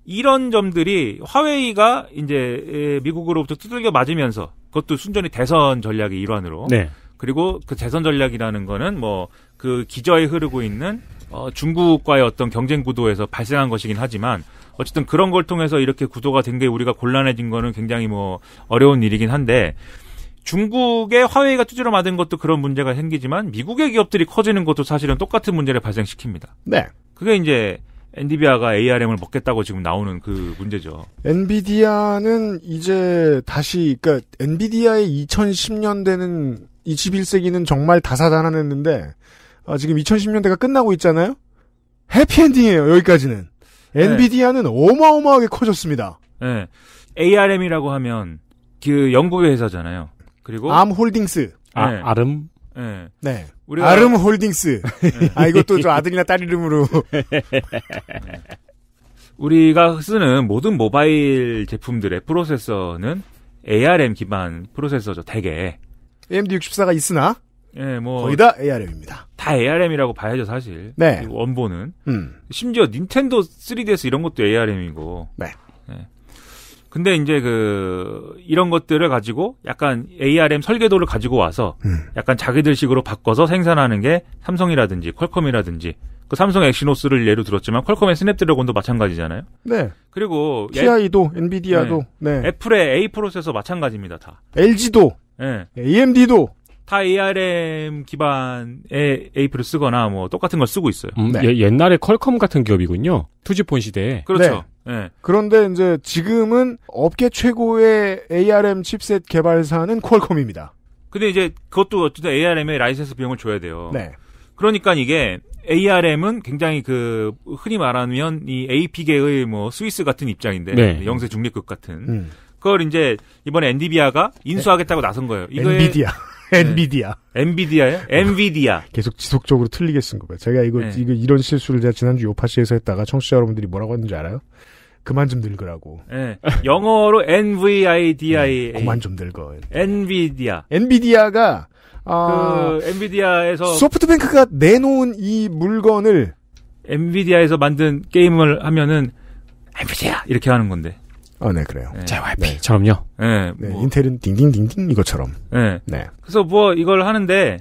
이런 점들이 화웨이가 이제 미국으로부터 두들겨 맞으면서 그것도 순전히 대선 전략의 일환으로 네. 그리고 그 대선 전략이라는 거는 뭐 그 기저에 흐르고 있는 어, 중국과의 어떤 경쟁 구도에서 발생한 것이긴 하지만 어쨌든 그런 걸 통해서 이렇게 구도가 된 게 우리가 곤란해진 거는 굉장히 뭐 어려운 일이긴 한데 중국의 화웨이가 두지로 맞은 것도 그런 문제가 생기지만 미국의 기업들이 커지는 것도 사실은 똑같은 문제를 발생시킵니다. 네. 그게 이제 엔비디아가 ARM을 먹겠다고 지금 나오는 그 문제죠. 엔비디아는 이제 다시 그러니까 엔비디아의 2010년대는 21세기는 정말 다사다난했는데 아, 지금 2010년대가 끝나고 있잖아요. 해피엔딩이에요. 여기까지는 네. 엔비디아는 네. 어마어마하게 커졌습니다. 네. ARM이라고 하면 그 영국의 회사잖아요. 그리고 암홀딩스. 아, 네. 아름. 네. 네. 우리가 아름 홀딩스. 네. 아 이것도 저 아들이나 딸 이름으로. 네. 우리가 쓰는 모든 모바일 제품들의 프로세서는 ARM 기반 프로세서죠, 대개. AMD 64가 있으나 예, 뭐 거의 다 ARM입니다. 다 ARM이라고 봐야죠, 사실. 네. 원본은. 음. 심지어 닌텐도 3DS 이런 것도 ARM이고. 네. 예. 근데 이제 그 이런 것들을 가지고 약간 ARM 설계도를 가지고 와서 음. 약간 자기들식으로 바꿔서 생산하는 게 삼성이라든지 퀄컴이라든지 그 삼성 엑시노스를 예로 들었지만 퀄컴의 스냅드래곤도 마찬가지잖아요. 네. 그리고 TI도 엔비디아도 네. 네. 애플의 A 프로세서 마찬가지입니다. 다. LG도 네. AMD도 다 ARM 기반의 에이프를 쓰거나 뭐 똑같은 걸 쓰고 있어요. 음, 네. 예, 옛날에 퀄컴 같은 기업이군요. 투지폰 시대에. 그렇죠. 네. 네. 그런데 이제 지금은 업계 최고의 ARM 칩셋 개발사는 퀄컴입니다. 근데 이제 그것도 어쨌든 ARM에 라이센스 비용을 줘야 돼요. 네. 그러니까 이게 ARM은 굉장히 그 흔히 말하면 이 AP계의 뭐 스위스 같은 입장인데 네. 영세 중립국 같은 음. 그걸 이제 이번에 엔디비아가 인수하겠다고 네. 나선 거예요. 이거에 엔비디아. 네. 엔비디아. 네. 엔비디아요? 아, 엔비디아. 계속 지속적으로 틀리게 쓴 거예요. 제가 이거, 네. 이거 이런 실수를 제가 지난주 요파시에서 했다가 청취자 여러분들이 뭐라고 했는지 알아요? 그만 좀 늙으라고. 네. 영어로 NVIDIA. 네, 그만 좀 늙어. 엔비디아. 엔비디아가 아, 그 엔비디아에서 소프트뱅크가 내놓은 이 물건을 엔비디아에서 만든 게임을 하면은 엔비디아 이렇게 하는 건데. 어, 네, 그래요. 네. JYP처럼요. 네, 예, 네 뭐. 인텔은 딩딩딩딩 이거처럼 네. 예. 네. 그래서 뭐 이걸 하는데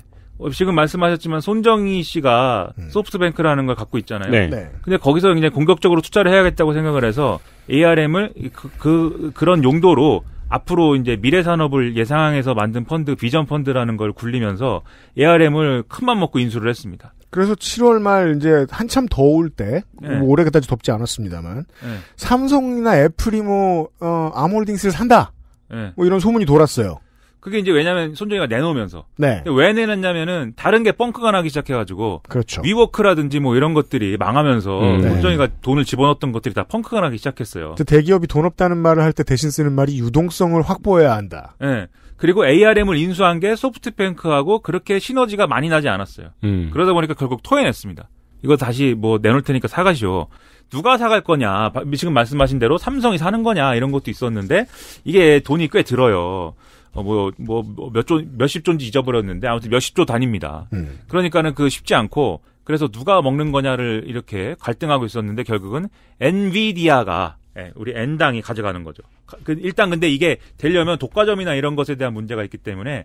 지금 말씀하셨지만 손정희 씨가 음. 소프트뱅크라는 걸 갖고 있잖아요. 네. 네. 근데 거기서 굉장히 공격적으로 투자를 해야겠다고 생각을 해서 ARM을 그, 그 그런 용도로 앞으로 이제 미래 산업을 예상해서 만든 펀드 비전 펀드라는 걸 굴리면서 ARM을 큰맘 먹고 인수를 했습니다. 그래서 7월 말 이제 한참 더울 때 네. 뭐 올해까지 그 덥지 않았습니다만 네. 삼성이나 애플이 뭐 어, 암홀딩스를 산다 네. 뭐 이런 소문이 돌았어요. 그게 이제 왜냐면 손정이가 내놓으면서 네. 왜 내놨냐면은 다른 게펑크가 나기 시작해가지고 그렇죠. 위워크라든지 뭐 이런 것들이 망하면서 음. 손정이가 네. 돈을 집어넣었던 것들이 다 펑크가 나기 시작했어요. 대기업이 돈 없다는 말을 할 때 대신 쓰는 말이 유동성을 확보해야 한다. 네. 그리고 ARM을 인수한 게 소프트뱅크하고 그렇게 시너지가 많이 나지 않았어요. 음. 그러다 보니까 결국 토해냈습니다. 이거 다시 뭐 내놓을 테니까 사가시오. 누가 사갈 거냐? 지금 말씀하신 대로 삼성이 사는 거냐? 이런 것도 있었는데 이게 돈이 꽤 들어요. 어, 뭐, 뭐, 뭐, 몇 조, 몇십 조인지 잊어버렸는데 아무튼 몇십 조 단입니다. 음. 그러니까는 그 쉽지 않고 그래서 누가 먹는 거냐를 이렇게 갈등하고 있었는데 결국은 엔비디아가 예, 우리 엔당이 가져가는 거죠. 그 일단 근데 이게 되려면 독과점이나 이런 것에 대한 문제가 있기 때문에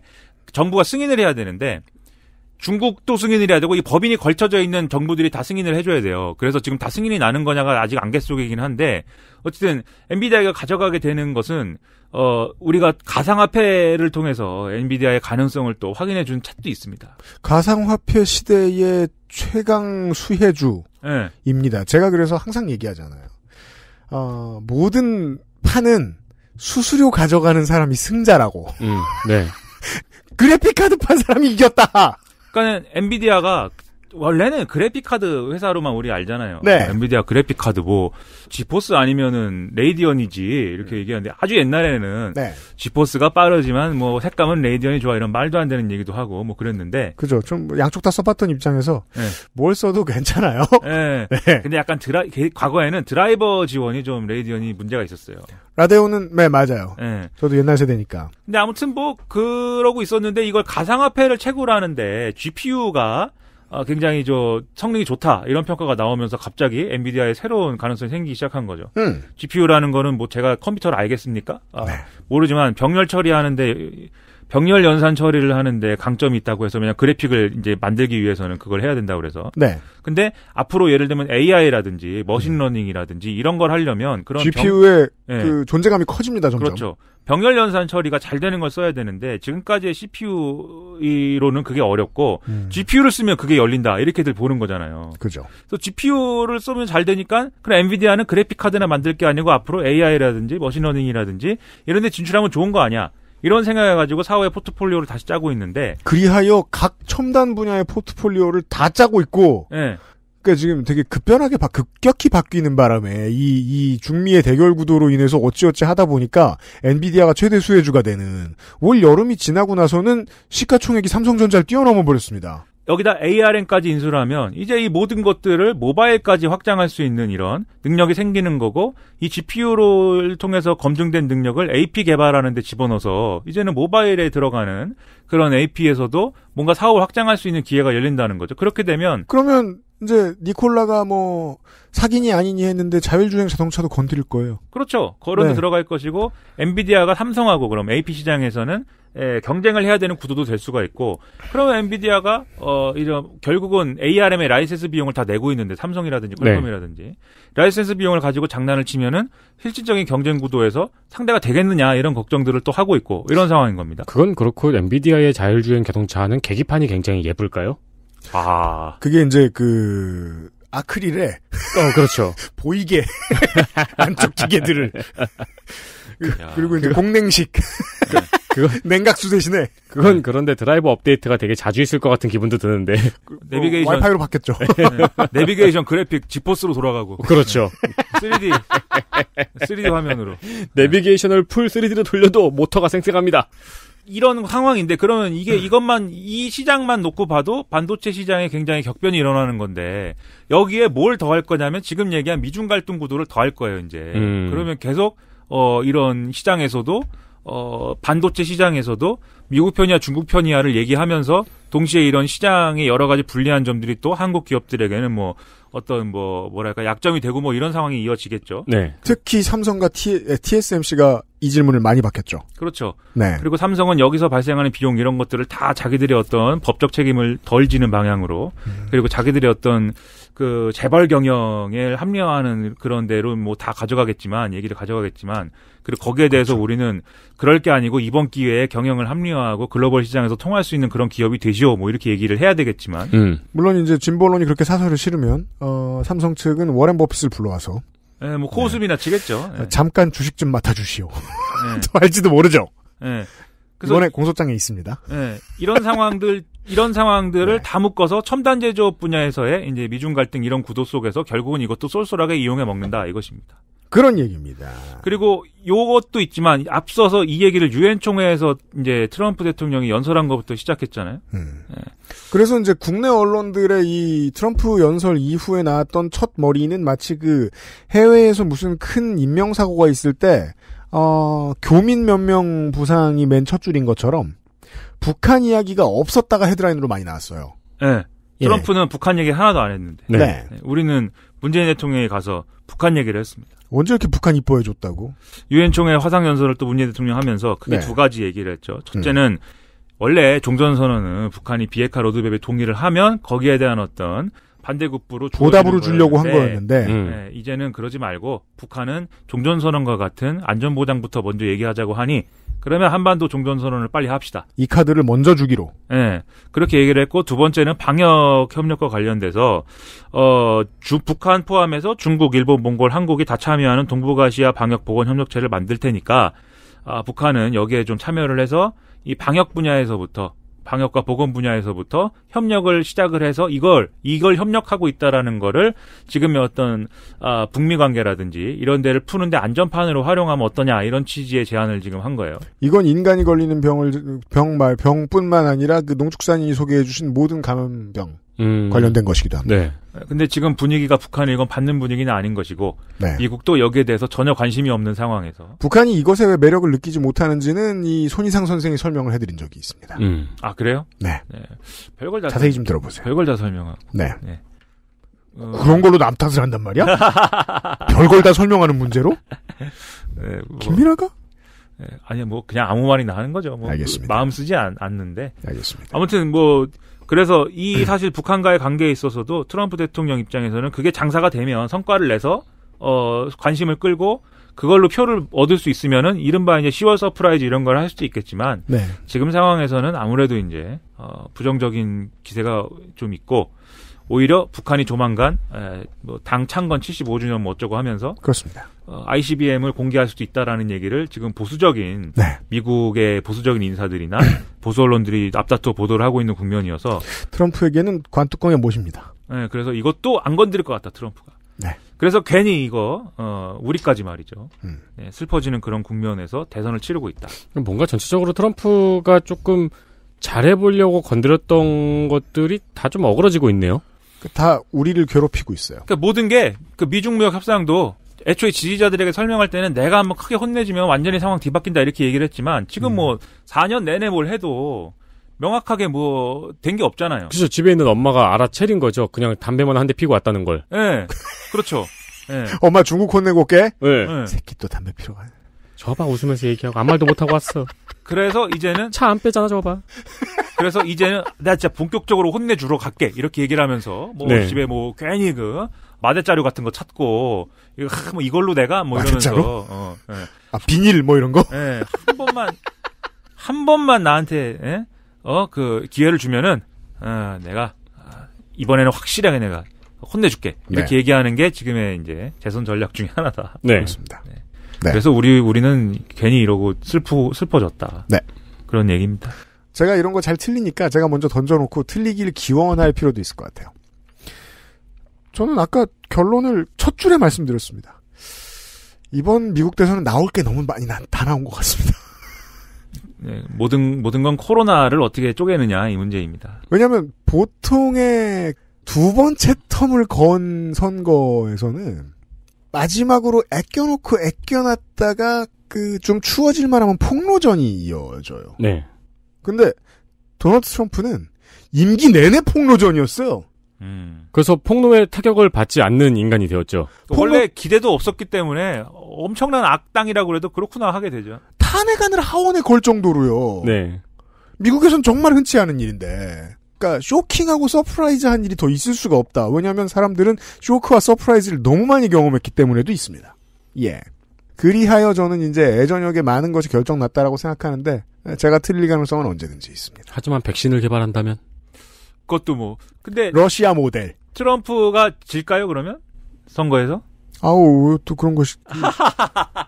정부가 승인을 해야 되는데 중국도 승인을 해야 되고 이 법인이 걸쳐져 있는 정부들이 다 승인을 해줘야 돼요. 그래서 지금 다 승인이 나는 거냐가 아직 안갯 속이긴 한데 어쨌든 엔비디아가 가져가게 되는 것은 어 우리가 가상화폐를 통해서 엔비디아의 가능성을 또 확인해 준 찻도 있습니다. 가상화폐 시대의 최강 수혜주입니다. 예. 네. 제가 그래서 항상 얘기하잖아요. 어, 모든 판은 수수료 가져가는 사람이 승자라고. 음, 네. 그래픽카드 판 사람이 이겼다. 그러니까 엔비디아가 원래는 그래픽카드 회사로만 우리 알잖아요. 네. 엔비디아 그래픽카드 뭐, 지포스 아니면은 레이디언이지, 이렇게 네. 얘기하는데 아주 옛날에는 네. 지포스가 빠르지만 뭐 색감은 레이디언이 좋아 이런 말도 안 되는 얘기도 하고 뭐 그랬는데. 그죠. 좀 뭐 양쪽 다 써봤던 입장에서 네. 뭘 써도 괜찮아요. 네. 네. 근데 약간 드라 과거에는 드라이버 지원이 좀 레이디언이 문제가 있었어요. 라데오는, 네, 맞아요. 네. 저도 옛날 세대니까. 근데 아무튼 뭐, 그러고 있었는데 이걸 가상화폐를 채굴하는데 GPU가 아, 굉장히 저 성능이 좋다 이런 평가가 나오면서 갑자기 엔비디아의 새로운 가능성이 생기기 시작한 거죠. 음. GPU라는 거는 뭐 제가 컴퓨터를 알겠습니까? 아, 네. 모르지만 병렬 처리하는데 병렬 연산 처리를 하는데 강점이 있다고 해서 그냥 그래픽을 이제 만들기 위해서는 그걸 해야 된다고 그래서. 네. 근데 앞으로 예를 들면 AI라든지 머신러닝이라든지 음. 이런 걸 하려면 그런 GPU의 병... 예. 그 네. 존재감이 커집니다 점점. 그렇죠. 병렬 연산 처리가 잘 되는 걸 써야 되는데 지금까지의 CPU로는 그게 어렵고 음. GPU를 쓰면 그게 열린다 이렇게들 보는 거잖아요. 그죠. 그래서 GPU를 쓰면 잘 되니까 그럼 엔비디아는 그래픽 카드나 만들 게 아니고 앞으로 AI라든지 머신러닝이라든지 이런 데 진출하면 좋은 거 아니야. 이런 생각을 가지고 사후에 포트폴리오를 다시 짜고 있는데 그리하여 각 첨단 분야의 포트폴리오를 다 짜고 있고 네. 그러니까 지금 되게 급변하게 바, 급격히 바뀌는 바람에 이, 이 중미의 대결 구도로 인해서 어찌어찌 하다 보니까 엔비디아가 최대 수혜주가 되는 올 여름이 지나고 나서는 시가총액이 삼성전자를 뛰어넘어 버렸습니다. 여기다 ARM까지 인수를 하면 이제 이 모든 것들을 모바일까지 확장할 수 있는 이런 능력이 생기는 거고 이 GPU를 통해서 검증된 능력을 AP 개발하는 데 집어넣어서 이제는 모바일에 들어가는 그런 AP에서도 뭔가 사업을 확장할 수 있는 기회가 열린다는 거죠. 그렇게 되면 그러면 이제 니콜라가 뭐 사기니 아니니 했는데 자율주행 자동차도 건드릴 거예요. 그렇죠. 거론도 네. 들어갈 것이고 엔비디아가 삼성하고 그럼 AP 시장에서는 예, 경쟁을 해야 되는 구도도 될 수가 있고 그러면 엔비디아가 어 이런 결국은 ARM의 라이센스 비용을 다 내고 있는데 삼성이라든지 네. 퀄컴이라든지 네. 라이센스 비용을 가지고 장난을 치면은 실질적인 경쟁 구도에서 상대가 되겠느냐 이런 걱정들을 또 하고 있고 이런 상황인 겁니다. 그건 그렇고 엔비디아의 자율주행 자동차는 계기판이 굉장히 예쁠까요? 아. 그게 이제 그 아크릴에 어 그렇죠 보이게 안쪽 기계들을 그리고 이제 공냉식 그, 그거 냉각수 대신에 그건 그런데 드라이버 업데이트가 되게 자주 있을 것 같은 기분도 드는데 내비게이션 어, 와이파이로 바뀌었죠 네. 내비게이션 그래픽 지포스로 돌아가고 그렇죠 3D 3D 화면으로 내비게이션을 풀 3D로 돌려도 모터가 생생합니다 이런 상황인데 그러면 이게 네. 이것만 이 시장만 놓고 봐도 반도체 시장에 굉장히 격변이 일어나는 건데 여기에 뭘 더할 거냐면 지금 얘기한 미중 갈등 구도를 더할 거예요 이제 음. 그러면 계속 어 이런 시장에서도 어 반도체 시장에서도 미국 편이야 중국 편이야를 얘기하면서 동시에 이런 시장의 여러 가지 불리한 점들이 또 한국 기업들에게는 뭐 어떤 뭐 뭐랄까 약점이 되고 뭐 이런 상황이 이어지겠죠. 네. 특히 삼성과 T, TSMC가 이 질문을 많이 받겠죠. 그렇죠. 네. 그리고 삼성은 여기서 발생하는 비용 이런 것들을 다 자기들의 어떤 법적 책임을 덜 지는 방향으로 음. 그리고 자기들의 어떤 그 재벌 경영에 합리화하는 그런 대로 뭐 다 가져가겠지만 얘기를 가져가겠지만 그리고 거기에 대해서 그렇죠. 우리는 그럴 게 아니고 이번 기회에 경영을 합리화 합리화하고 글로벌 시장에서 통할 수 있는 그런 기업이 되죠뭐 이렇게 얘기를 해야 되겠지만. 음. 물론 이제 진보론이 그렇게 사설을 실으면 어, 삼성 측은 워렌 버핏을 불러와서 네, 뭐 코웃음이 네. 나치겠죠. 네. 예. 잠깐 주식 좀 맡아주시오. 알지도 예. 모르죠. 예. 이번에 공소장에 있습니다. 예, 이런 상황들 이런 상황들을 네. 다 묶어서 첨단 제조업 분야에서의 이제 미중 갈등 이런 구도 속에서 결국은 이것도 쏠쏠하게 이용해 먹는다 이것입니다. 그런 얘기입니다. 그리고 요것도 있지만 앞서서 이 얘기를 유엔 총회에서 이제 트럼프 대통령이 연설한 것부터 시작했잖아요. 음. 네. 그래서 이제 국내 언론들의 이 트럼프 연설 이후에 나왔던 첫 머리는 마치 그 해외에서 무슨 큰 인명 사고가 있을 때 어, 교민 몇 명 부상이 맨 첫 줄인 것처럼 북한 이야기가 없었다가 헤드라인으로 많이 나왔어요. 네. 예. 트럼프는 예. 북한 얘기 하나도 안 했는데. 네. 네. 우리는 문재인 대통령이 가서 북한 얘기를 했습니다. 언제 이렇게 북한 이뻐해줬다고? 유엔 총회 화상 연설을 또 문재인 대통령 하면서 크게 네. 두 가지 얘기를 했죠. 첫째는 음. 원래 종전선언은 북한이 비핵화 로드맵에 동의를 하면 거기에 대한 어떤 반대급부로 보답으로 주려고 한 거였는데 네, 음. 네, 이제는 그러지 말고 북한은 종전선언과 같은 안전보장부터 먼저 얘기하자고 하니 그러면 한반도 종전선언을 빨리 합시다. 이 카드를 먼저 주기로. 예. 네, 그렇게 얘기를 했고 두 번째는 방역 협력과 관련돼서 어, 주 북한 포함해서 중국, 일본, 몽골, 한국이 다 참여하는 동북아시아 방역 보건 협력체를 만들 테니까 아, 북한은 여기에 좀 참여를 해서 이 방역 분야에서부터 방역과 보건 분야에서부터 협력을 시작을 해서 이걸 이걸 협력하고 있다라는 거를 지금의 어떤 아, 북미 관계라든지 이런 데를 푸는데 안전판으로 활용하면 어떠냐 이런 취지의 제안을 지금 한 거예요. 이건 인간이 걸리는 병을 병말 병뿐만 아니라 그농축산이 소개해주신 모든 감염병. 음. 관련된 것이기도 합니다. 네. 근데 지금 분위기가 북한이 이건 받는 분위기는 아닌 것이고 네. 미국도 여기에 대해서 전혀 관심이 없는 상황에서 북한이 이것에 왜 매력을 느끼지 못하는지는 이 손희상 선생이 설명을 해드린 적이 있습니다. 음. 아 그래요? 네. 네. 별걸 다 자세히 좀 들어보세요. 별걸 다 설명하고. 네. 네. 어. 그런 걸로 남 탓을 한단 말이야? 별걸 다 설명하는 문제로? 네, 뭐... 김민아가? 네, 아니 뭐 그냥 아무 말이나 하는 거죠. 뭐 알겠습니다. 마음 쓰지 않, 않는데. 알겠습니다. 아무튼 뭐 그래서 이 음. 사실 북한과의 관계에 있어서도 트럼프 대통령 입장에서는 그게 장사가 되면 성과를 내서 어 관심을 끌고 그걸로 표를 얻을 수 있으면은 이른바 이제 10월 서프라이즈 이런 걸 할 수도 있겠지만 네. 지금 상황에서는 아무래도 이제 어 부정적인 기세가 좀 있고 오히려 북한이 조만간 에, 뭐당 창건 75주년 뭐 어쩌고 하면서 그렇습니다. ICBM을 어, 공개할 수도 있다라는 얘기를 지금 보수적인 네. 미국의 보수적인 인사들이나 보수 언론들이 앞다퉈 보도를 하고 있는 국면이어서 트럼프에게는 관뚜껑에 모십니다. 네, 그래서 이것도 안 건드릴 것 같다 트럼프가. 네. 그래서 괜히 이거 어, 우리까지 말이죠. 음. 네, 슬퍼지는 그런 국면에서 대선을 치르고 있다. 뭔가 전체적으로 트럼프가 조금 잘해보려고 건드렸던 것들이 다 좀 어그러지고 있네요. 그 다 우리를 괴롭히고 있어요. 그러니까 모든 게그 미중 무역 협상도 애초에 지지자들에게 설명할 때는 내가 한번 크게 혼내주면 완전히 상황 뒤바뀐다 이렇게 얘기를 했지만 지금 뭐 음. 뭐 4년 내내 뭘 해도 명확하게 뭐 된 게 없잖아요. 그렇죠. 집에 있는 엄마가 알아채린 거죠. 그냥 담배만 한 대 피고 왔다는 걸. 예. 네. 그렇죠. 네. 엄마 중국 혼내고 올게. 네. 네. 새끼 또 담배 피러 가네. 저봐 웃으면서 얘기하고 아무 말도 못하고 왔어. 그래서 이제는 차 안 빼잖아 저봐. 그래서 이제는 나 진짜 본격적으로 혼내주러 갈게 이렇게 얘기를 하면서 뭐 네. 집에 뭐 괜히 그 마대자료 같은 거 찾고 이거 하, 뭐 이걸로 내가 뭐 이러면서 어, 예. 아 비닐 뭐 이런 거? 예. 한 번만 한 번만 나한테 예? 어그 기회를 주면은 어, 내가 아, 이번에는 확실하게 내가 혼내줄게 이렇게 네. 얘기하는 게 지금의 이제 재선 전략 중에 하나다. 네. 그렇습니다. 네. 네. 그래서 우리 우리는 괜히 이러고 슬프 슬퍼졌다. 네. 그런 얘기입니다. 제가 이런 거 잘 틀리니까 제가 먼저 던져놓고 틀리기를 기원할 필요도 있을 것 같아요. 저는 아까 결론을 첫 줄에 말씀드렸습니다. 이번 미국 대선은 나올 게 너무 많이 나, 다 나온 것 같습니다. 네, 모든 모든 건 코로나를 어떻게 쪼개느냐 이 문제입니다. 왜냐하면 보통의 두 번째 텀을 건 선거에서는 마지막으로 애껴놓고 애껴놨다가 그 좀 추워질 만하면 폭로전이 이어져요. 네. 근데 도널드 트럼프는 임기 내내 폭로전이었어요. 음. 그래서 폭로에 타격을 받지 않는 인간이 되었죠. 폭로... 원 기대도 없었기 때문에 엄청난 악당이라고 해도 그렇구나 하게 되죠. 탄핵안을 하원에 걸 정도로요. 네. 미국에선 정말 흔치 않은 일인데. 그러니까 쇼킹하고 서프라이즈한 일이 더 있을 수가 없다. 왜냐하면 사람들은 쇼크와 서프라이즈를 너무 많이 경험했기 때문에도 있습니다. 예. 그리하여 저는 이제 애전역에 많은 것이 결정났다라고 생각하는데 제가 틀릴 가능성은 언제든지 있습니다. 하지만 백신을 개발한다면 그것도 뭐. 근데 러시아 모델. 트럼프가 질까요 그러면 선거에서? 아우 또 그런 것이.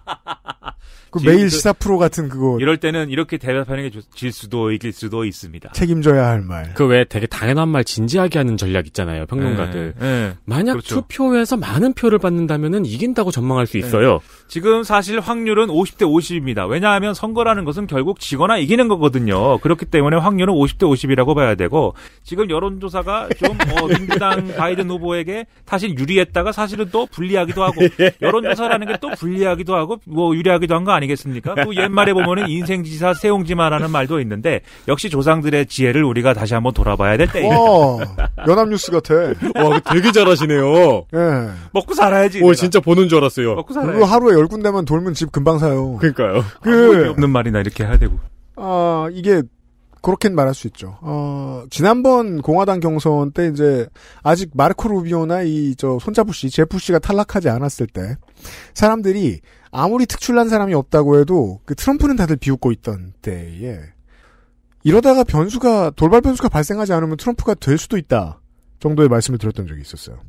그 매일 그 시사 프로 같은 그거. 이럴 때는 이렇게 대답하는 게 질 수도 이길 수도 있습니다. 책임져야 할 말. 그 왜 되게 당연한 말 진지하게 하는 전략 있잖아요. 평론가들. 네, 네. 만약 그렇죠. 투표에서 많은 표를 받는다면은 이긴다고 전망할 수 예. 있어요. 네. 지금 사실 확률은 50대 50입니다. 왜냐하면 선거라는 것은 결국 지거나 이기는 거거든요. 그렇기 때문에 확률은 50대 50이라고 봐야 되고 지금 여론조사가 좀 어, 민주당 바이든 후보에게 사실 유리했다가 사실은 또 불리하기도 하고 여론조사라는 게 또 불리하기도 하고 뭐 유리하기도 한 거 아니에요. 아니겠습니까? 또 옛말에 보면은 인생지사 세옹지마라는 말도 있는데 역시 조상들의 지혜를 우리가 다시 한번 돌아봐야 될 때입니다. 연합뉴스 같아. 와, 되게 잘하시네요. 예. 먹고 살아야지. 오, 내가. 진짜 보는 줄 알았어요. 먹고 살아 그리고 하루에 열 군데만 돌면 집 금방 사요. 그러니까요. 그 없는 말이나 이렇게 해야 되고. 아, 이게 그렇게 말할 수 있죠. 어, 지난번 공화당 경선 때 이제 아직 마르코 루비오나 이 저 손자부 씨, 제프 씨가 탈락하지 않았을 때 사람들이 아무리 특출난 사람이 없다고 해도 그 트럼프는 다들 비웃고 있던 때에 이러다가 변수가 돌발 변수가 발생하지 않으면 트럼프가 될 수도 있다 정도의 말씀을 드렸던 적이 있었어요.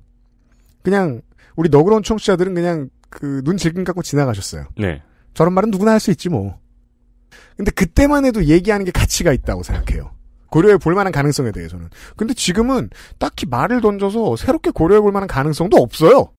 그냥 우리 너그러운 청취자들은 그냥 그 눈 질끈 갖고 지나가셨어요. 네. 저런 말은 누구나 할 수 있지 뭐. 근데 그때만 해도 얘기하는 게 가치가 있다고 생각해요. 고려해 볼 만한 가능성에 대해서는. 근데 지금은 딱히 말을 던져서 새롭게 고려해 볼 만한 가능성도 없어요.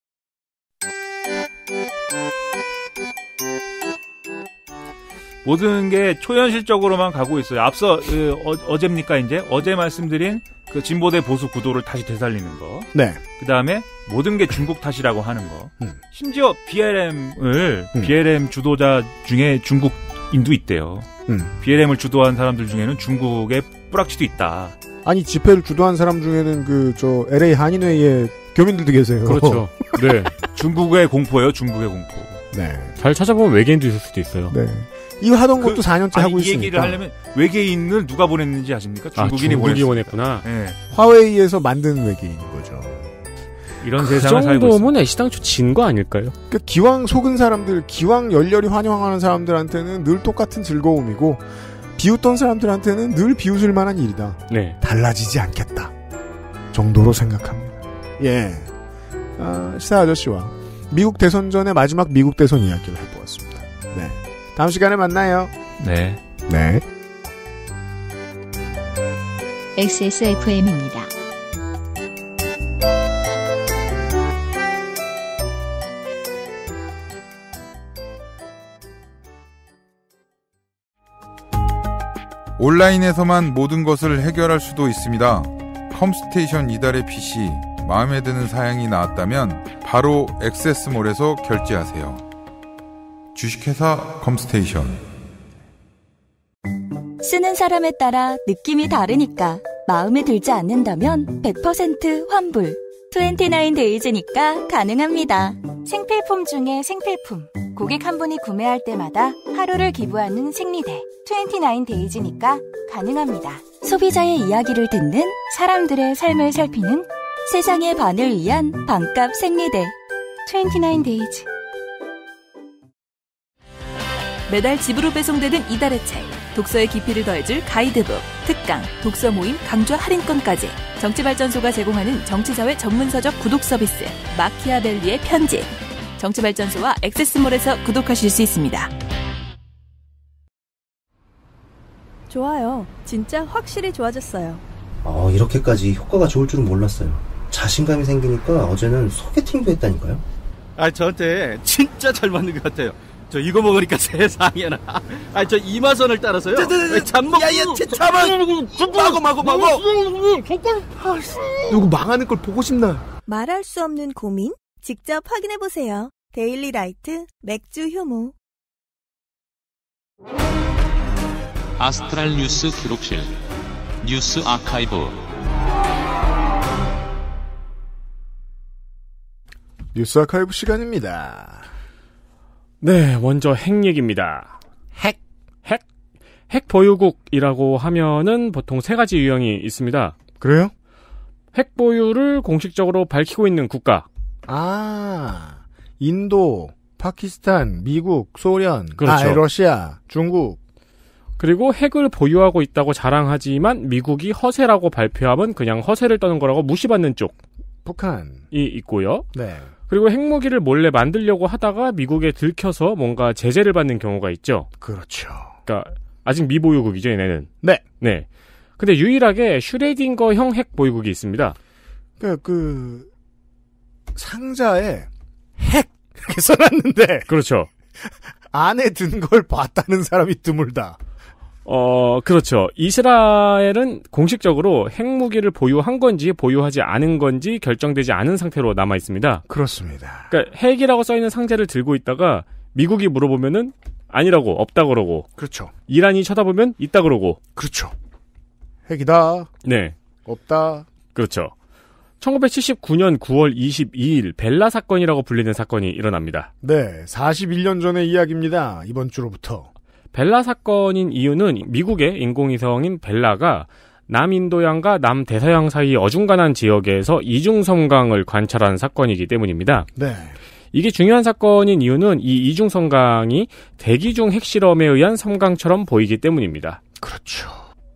모든 게 초현실적으로만 가고 있어요. 앞서 그, 어, 제입니까 이제 어제 말씀드린 그 진보대 보수 구도를 다시 되살리는 거. 네. 그 다음에 모든 게 중국 탓이라고 하는 거. 음. 심지어 BLM을 음. BLM 주도자 중에 중국 인도 있대요. 음. BLM을 주도한 사람들 중에는 중국의 뿌락치도 있다. 아니 집회를 주도한 사람 중에는 그 저 LA 한인회의 교민들도 계세요. 그렇죠. 네. 중국의 공포예요. 중국의 공포. 네. 잘 찾아보면 외계인도 있을 수도 있어요. 네. 이 하던 그 것도 4년째 아니, 하고 있으니까. 이 얘기를 하려면 외계인을 누가 보냈는지 아십니까? 아, 중국인이, 아, 중국이 보냈구나 네. 화웨이에서 만든 외계인인 거죠. 이런 그 세상을 살고 있습면 그 애시당초 진거 아닐까요? 그러니까 기왕 속은 사람들, 기왕 열렬히 환영하는 사람들한테는 늘 똑같은 즐거움이고 비웃던 사람들한테는 늘 비웃을 만한 일이다. 네. 달라지지 않겠다. 정도로 생각합니다. 예. 아, 시사 아저씨와 미국 대선 전의 마지막 미국 대선 이야기를 해보았습니다. 네. 다음 시간에 만나요. 네. 네. XSFM입니다. 온라인에서만 모든 것을 해결할 수도 있습니다. 컴스테이션 이달의 PC 마음에 드는 사양이 나왔다면 바로 액세스몰에서 결제하세요. 주식회사 컴스테이션 쓰는 사람에 따라 느낌이 다르니까 마음에 들지 않는다면 100% 환불 29데이즈니까 가능합니다. 생필품 중에 생필품 고객 한 분이 구매할 때마다 하루를 기부하는 생리대 29데이즈니까 가능합니다. 소비자의 이야기를 듣는 사람들의 삶을 살피는 세상의 반을 위한 반값 생리대 29데이즈 매달 집으로 배송되는 이달의 책 독서의 깊이를 더해줄 가이드북, 특강, 독서 모임 강좌 할인권까지 정치발전소가 제공하는 정치사회 전문서적 구독 서비스 마키아벨리의 편지 정치발전소와 액세스몰에서 구독하실 수 있습니다. 좋아요. 진짜 확실히 좋아졌어요. 어, 이렇게까지 효과가 좋을 줄은 몰랐어요. 자신감이 생기니까 어제는 소개팅도 했다니까요. 아, 저한테 진짜 잘 맞는 것 같아요. 저 이거 먹으니까 세상에나. 아, 저 이마선을 따라서요. 잠먹. 야야, 잠만. 마고 마고 마고. 음, 음, 음, 아, 누구 망하는 걸 보고 싶나? 말할 수 없는 고민? 직접 확인해 보세요. 데일리 라이트 맥주 효모 아스트랄 뉴스 기록실 뉴스 아카이브 뉴스 아카이브 시간입니다. 네, 먼저 핵 얘기입니다. 핵? 핵? 핵 보유국이라고 하면은 보통 세 가지 유형이 있습니다. 그래요? 핵 보유를 공식적으로 밝히고 있는 국가. 아, 인도, 파키스탄, 미국, 소련, 그렇죠. 아, 러시아, 중국. 그리고 핵을 보유하고 있다고 자랑하지만 미국이 허세라고 발표하면 그냥 허세를 떠는 거라고 무시받는 쪽. 북한이 있고요. 네. 그리고 핵무기를 몰래 만들려고 하다가 미국에 들켜서 뭔가 제재를 받는 경우가 있죠. 그렇죠. 그러니까 아직 미보유국이죠, 얘네는. 네. 네. 근데 유일하게 슈레딩거 형핵 보유국이 있습니다. 그러니까 그, 그 상자에 핵 이렇게 써놨는데 그렇죠. 안에 든 걸 봤다는 사람이 드물다. 어, 그렇죠. 이스라엘은 공식적으로 핵무기를 보유한 건지 보유하지 않은 건지 결정되지 않은 상태로 남아 있습니다. 그렇습니다. 그러니까 핵이라고 써 있는 상자를 들고 있다가 미국이 물어보면은 아니라고 없다 그러고. 그렇죠. 이란이 쳐다보면 있다 그러고. 그렇죠. 핵이다. 네. 없다. 그렇죠. 1979년 9월 22일 벨라 사건이라고 불리는 사건이 일어납니다. 네, 41년 전의 이야기입니다. 이번 주로부터. 벨라 사건인 이유는 미국의 인공위성인 벨라가 남인도양과 남대서양 사이 어중간한 지역에서 이중성강을 관찰한 사건이기 때문입니다. 네. 이게 중요한 사건인 이유는 이 이중성강이 대기 중 핵실험에 의한 성강처럼 보이기 때문입니다. 그렇죠.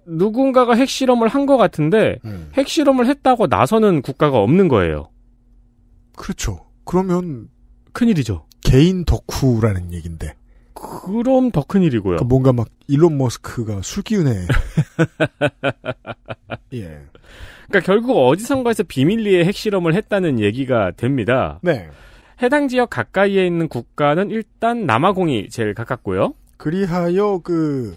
누군가가 핵실험을 한 것 같은데 음. 핵실험을 했다고 나서는 국가가 없는 거예요. 그렇죠. 그러면 큰일이죠. 개인 덕후라는 얘긴데. 그럼 더 큰일이고요. 그러니까 뭔가 막 일론 머스크가 술 기운에. 예. 그러니까 결국 어디선가에서 비밀리에 핵실험을 했다는 얘기가 됩니다. 네. 해당 지역 가까이에 있는 국가는 일단 남아공이 제일 가깝고요. 그리하여 그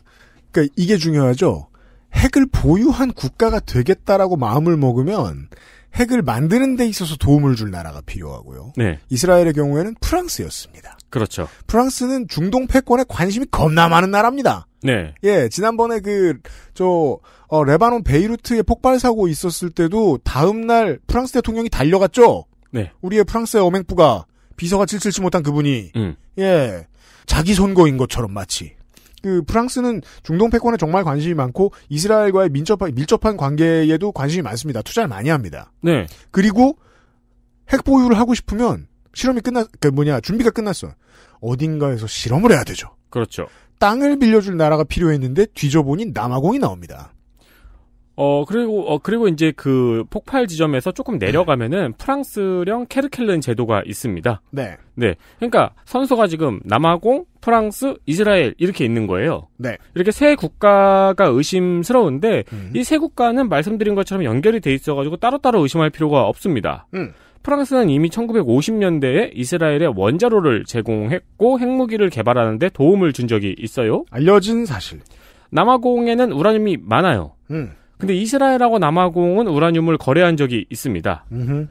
그러니까 이게 중요하죠. 핵을 보유한 국가가 되겠다라고 마음을 먹으면 핵을 만드는 데 있어서 도움을 줄 나라가 필요하고요. 네. 이스라엘의 경우에는 프랑스였습니다. 그렇죠. 프랑스는 중동 패권에 관심이 겁나 많은 나라입니다. 네. 예, 지난번에 그, 저, 어, 레바논 베이루트에 폭발 사고 있었을 때도 다음날 프랑스 대통령이 달려갔죠? 네. 우리의 프랑스의 어맹부가 비서가 칠칠치 못한 그분이, 음. 예, 자기 선거인 것처럼 마치. 그 프랑스는 중동 패권에 정말 관심이 많고 이스라엘과의 민첩한, 밀접한 관계에도 관심이 많습니다. 투자를 많이 합니다. 네. 그리고 핵 보유를 하고 싶으면 실험이 끝나그 뭐냐, 준비가 끝났어. 어딘가에서 실험을 해야 되죠. 그렇죠. 땅을 빌려줄 나라가 필요했는데 뒤져보니 남아공이 나옵니다. 어, 그리고, 어, 그리고 이제 그 폭발 지점에서 조금 네. 내려가면은 프랑스령 케르켈른 제도가 있습니다. 네. 네. 그러니까 선수가 지금 남아공, 프랑스, 이스라엘 이렇게 있는 거예요. 네. 이렇게 세 국가가 의심스러운데 음. 이세 국가는 말씀드린 것처럼 연결이 돼 있어가지고 따로따로 의심할 필요가 없습니다. 음. 프랑스는 이미 1950년대에 이스라엘에 원자로를 제공했고 핵무기를 개발하는데 도움을 준 적이 있어요. 알려진 사실. 남아공에는 우라늄이 많아요. 음. 근데 이스라엘하고 남아공은 우라늄을 거래한 적이 있습니다. 음흠.